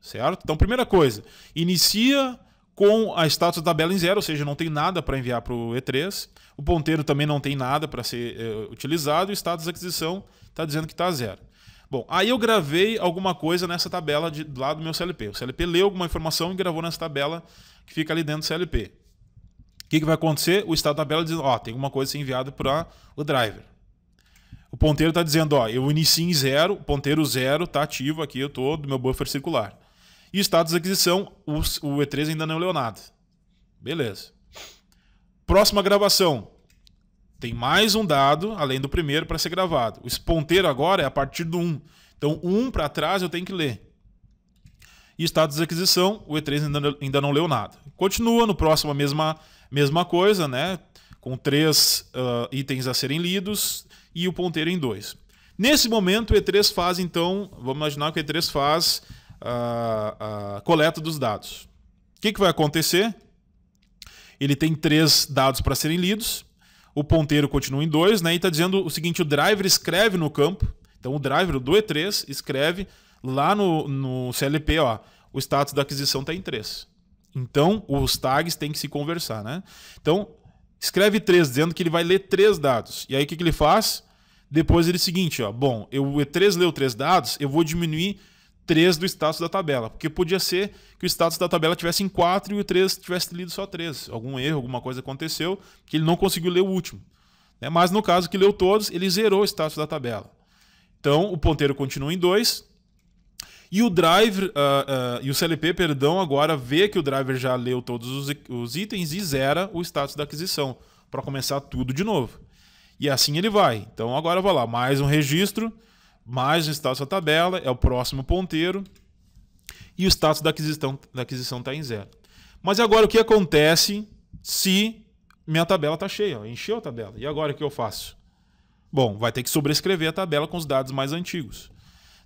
certo? Então, primeira coisa, inicia com a status da tabela em zero, ou seja, não tem nada para enviar para o E3. O ponteiro também não tem nada para ser é, utilizado. O status aquisição está dizendo que está zero. Bom, aí eu gravei alguma coisa nessa tabela de, lá do meu CLP. O CLP leu alguma informação e gravou nessa tabela que fica ali dentro do CLP que, que vai acontecer? O estado da tabela diz, ó, tem alguma coisa a ser enviada para o driver. O ponteiro está dizendo, ó, eu inicio em zero, ponteiro zero, está ativo aqui, eu estou do meu buffer circular. E status de aquisição, o, E3 ainda não leu nada. Beleza. Próxima gravação. Tem mais um dado, além do primeiro, para ser gravado. O ponteiro agora é a partir do 1. Então, 1 para trás eu tenho que ler. E status de aquisição, o E3 ainda, ainda não leu nada. Continua no próximo a mesma Mesma coisa, né? Com três uh, itens a serem lidos e o ponteiro em dois. Nesse momento, o E3 faz, então, vamos imaginar que o E3 faz ah, a, coleta dos dados. O que, que vai acontecer? Ele tem três dados para serem lidos, o ponteiro continua em dois, né? E está dizendo o seguinte: o driver escreve no campo. Então, o driver do E3 escreve lá no, no CLP, ó, o status da aquisição está em 3. Então, os tags têm que se conversar, né? Então, escreve 3 dizendo que ele vai ler três dados. E aí o que, que ele faz? Depois ele é o seguinte, ó, bom, eu E3 leu três dados, eu vou diminuir 3 do status da tabela, porque podia ser que o status da tabela tivesse em 4 e o 3 tivesse lido só 3. Algum erro, alguma coisa aconteceu que ele não conseguiu ler o último. Né? Mas no caso que leu todos, ele zerou o status da tabela. Então, o ponteiro continua em 2, e o driver, uh, uh, e o CLP, perdão, agora vê que o driver já leu todos os, os itens e zera o status da aquisição para começar tudo de novo. E assim ele vai. Então agora vai lá, mais um registro, mais um status da tabela, é o próximo ponteiro. E o status da aquisição da aquisição está em zero. Mas agora o que acontece se minha tabela está cheia? Ó, encheu a tabela. E agora o que eu faço? Bom, vai ter que sobrescrever a tabela com os dados mais antigos.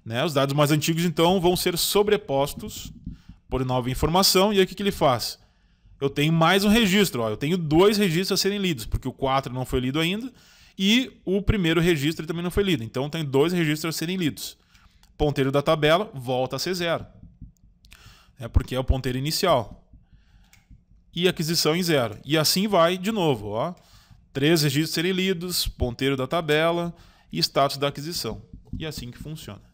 Né? Os dados mais antigos, então, vão ser sobrepostos por nova informação. E aí o que, que ele faz? Eu tenho mais um registro. Ó. Eu tenho dois registros a serem lidos, porque o 4 não foi lido ainda e o primeiro registro também não foi lido. Então, tem dois registros a serem lidos. Ponteiro da tabela volta a ser zero, é porque é o ponteiro inicial. E aquisição em zero. E assim vai de novo. Ó. Três registros serem lidos, ponteiro da tabela e status da aquisição. E é assim que funciona.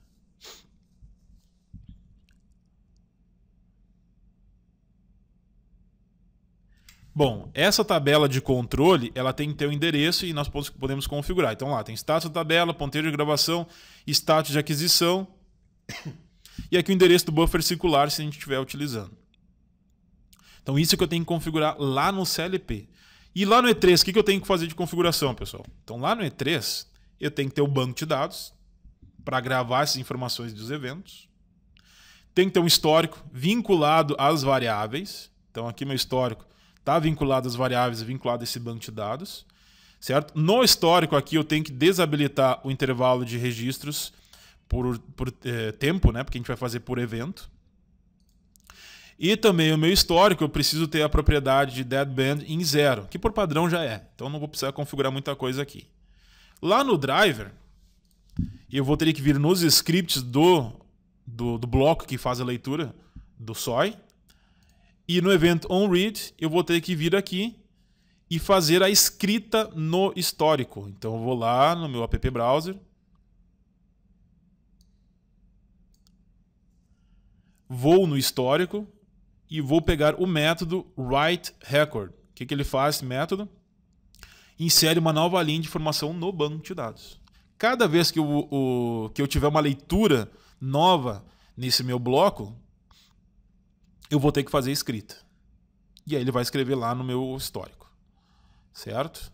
Bom, essa tabela de controle, ela tem que ter o um endereço e nós podemos configurar. Então lá tem status da tabela, ponteiro de gravação, status de aquisição e aqui o endereço do buffer circular se a gente estiver utilizando. Então isso é que eu tenho que configurar lá no CLP. E lá no E3, o que eu tenho que fazer de configuração, pessoal? Então lá no E3, eu tenho que ter o banco de dados para gravar essas informações dos eventos. Tem que ter um histórico vinculado às variáveis. Então aqui meu histórico Está vinculado às variáveis, vinculado a esse banco de dados. Certo? No histórico aqui, eu tenho que desabilitar o intervalo de registros por, por eh, tempo, né? porque a gente vai fazer por evento. E também o meu histórico, eu preciso ter a propriedade de deadband em zero, que por padrão já é. Então não vou precisar configurar muita coisa aqui. Lá no driver, eu vou ter que vir nos scripts do, do, do bloco que faz a leitura do SOI e no evento onRead, eu vou ter que vir aqui e fazer a escrita no histórico. Então eu vou lá no meu app browser. Vou no histórico e vou pegar o método write record. O que, que ele faz, esse método? Insere uma nova linha de informação no banco de dados. Cada vez que eu, o, que eu tiver uma leitura nova nesse meu bloco, eu vou ter que fazer escrita. E aí ele vai escrever lá no meu histórico. Certo?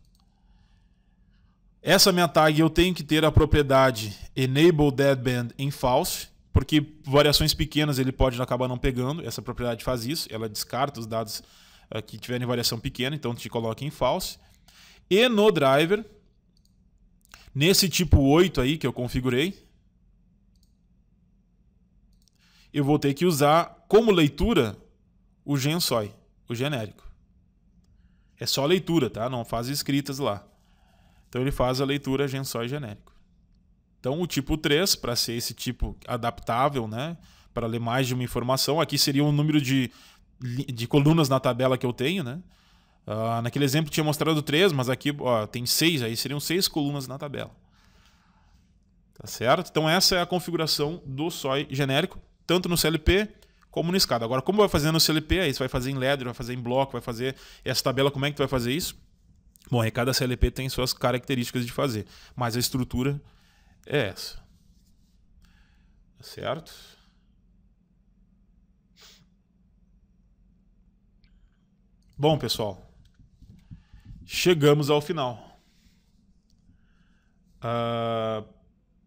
Essa minha tag eu tenho que ter a propriedade enable deadband em false, porque variações pequenas ele pode acabar não pegando. Essa propriedade faz isso, ela descarta os dados eh, que tiverem variação pequena, então te coloca em false. E no driver, nesse tipo 8 aí que eu configurei, eu vou ter que usar como leitura o gensoy o genérico. É só leitura, tá? Não faz escritas lá. Então ele faz a leitura gensoy genérico. Então o tipo 3, para ser esse tipo adaptável, né? Para ler mais de uma informação, aqui seria o um número de, de colunas na tabela que eu tenho, né? Uh, naquele exemplo tinha mostrado 3, mas aqui ó, tem 6, aí seriam 6 colunas na tabela. Tá certo? Então essa é a configuração do SOI genérico, tanto no CLP como no escada. Agora, como vai fazer no CLP, aí você vai fazer em ledger, vai fazer em bloco, vai fazer essa tabela, como é que tu vai fazer isso? Bom, aí cada CLP tem suas características de fazer, mas a estrutura é essa. Tá certo? Bom, pessoal, chegamos ao final. Uh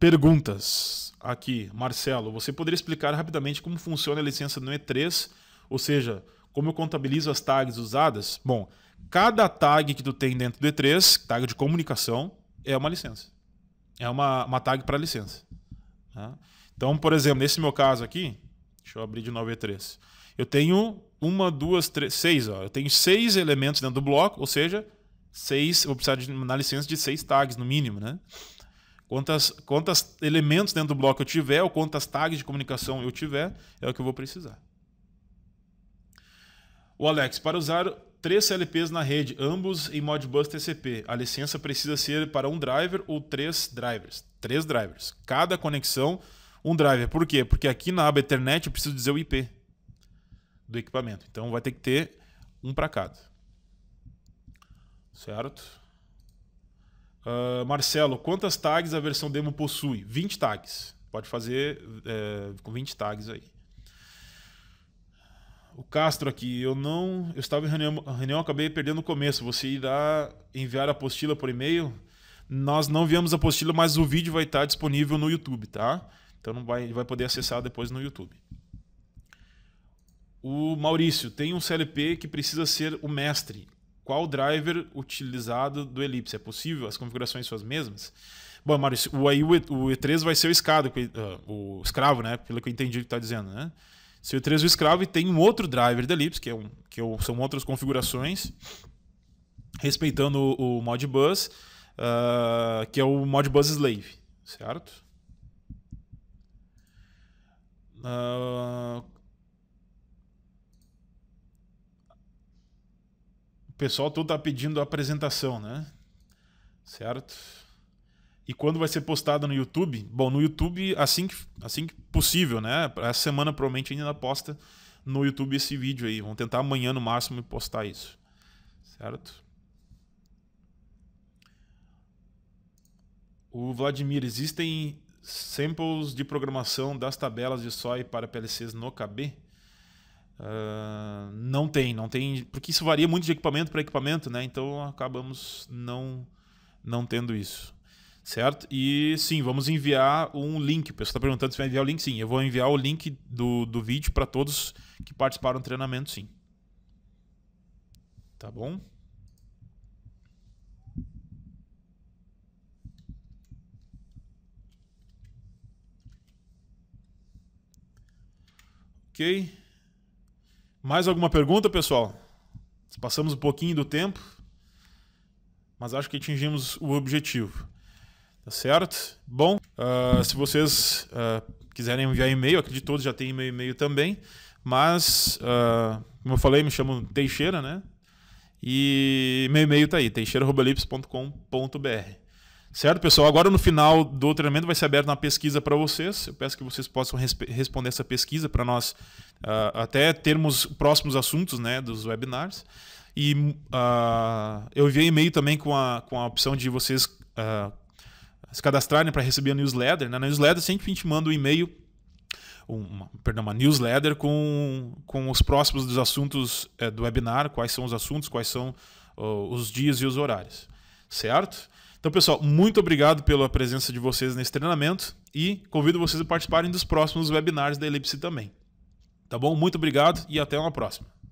perguntas aqui. Marcelo, você poderia explicar rapidamente como funciona a licença no E3? Ou seja, como eu contabilizo as tags usadas? Bom, cada tag que tu tem dentro do E3, tag de comunicação, é uma licença. É uma, uma tag para licença. Né? Então, por exemplo, nesse meu caso aqui, deixa eu abrir de novo o E3. Eu tenho uma, duas, três, seis. Ó. Eu tenho seis elementos dentro do bloco, ou seja, seis, eu vou precisar de, na licença de seis tags no mínimo, né? Quantas, quantas elementos dentro do bloco eu tiver, ou quantas tags de comunicação eu tiver, é o que eu vou precisar. O Alex, para usar três CLPs na rede, ambos em Modbus TCP, a licença precisa ser para um driver ou três drivers? Três drivers. Cada conexão, um driver. Por quê? Porque aqui na aba Ethernet eu preciso dizer o IP do equipamento. Então vai ter que ter um para cada. Certo? Uh, Marcelo, quantas tags a versão demo possui? 20 tags. Pode fazer é, com 20 tags aí. O Castro aqui, eu não. Eu estava em reunião, reunião acabei perdendo o começo. Você irá enviar a apostila por e-mail? Nós não viemos a apostila, mas o vídeo vai estar disponível no YouTube, tá? Então não vai, vai poder acessar depois no YouTube. O Maurício, tem um CLP que precisa ser o mestre qual driver utilizado do Elipse É possível? As configurações são as mesmas? Bom, Mário, o, o, E3 vai ser o escravo, ah, o escravo, né? Pelo que eu entendi que está dizendo, né? Se o E3 é o escravo e tem um outro driver do Elipse que, é um, que são outras configurações, respeitando o, o Modbus, uh, ah, que é o Modbus Slave, certo? Uh, pessoal todo tá pedindo a apresentação, né? Certo? E quando vai ser postada no YouTube? Bom, no YouTube assim que, assim que possível, né? Essa semana provavelmente ainda posta no YouTube esse vídeo aí. Vamos tentar amanhã no máximo postar isso. Certo? O Vladimir, existem samples de programação das tabelas de SOI para PLCs no KB? Ah, não tem, não tem, porque isso varia muito de equipamento para equipamento, né? Então acabamos não não tendo isso. Certo? E sim, vamos enviar um link. O pessoal está perguntando se vai enviar o link. Sim, eu vou enviar o link do, do vídeo para todos que participaram do treinamento, sim. Tá bom? Ok. Mais alguma pergunta, pessoal? Passamos um pouquinho do tempo, mas acho que atingimos o objetivo. Tá certo? Bom, uh, se vocês uh, quiserem enviar e-mail, acredito que todos já têm meu e-mail também, mas, uh, como eu falei, me chamo Teixeira, né? E meu e-mail tá aí, teixeira.lips.com.br. Certo, pessoal? Agora no final do treinamento vai ser aberta uma pesquisa para vocês. Eu peço que vocês possam resp responder essa pesquisa para nós uh, até termos próximos assuntos né, dos webinars. E uh, eu enviei e-mail também com a, com a opção de vocês uh, se cadastrarem para receber a newsletter. Né? Na newsletter sempre a gente manda um e-mail, uma, perdão, uma newsletter com, com os próximos dos assuntos eh, do webinar, quais são os assuntos, quais são os dias e os horários. Certo? Então, pessoal, muito obrigado pela presença de vocês nesse treinamento e convido vocês a participarem dos próximos webinars da Elipse também. Tá bom? Muito obrigado e até uma próxima.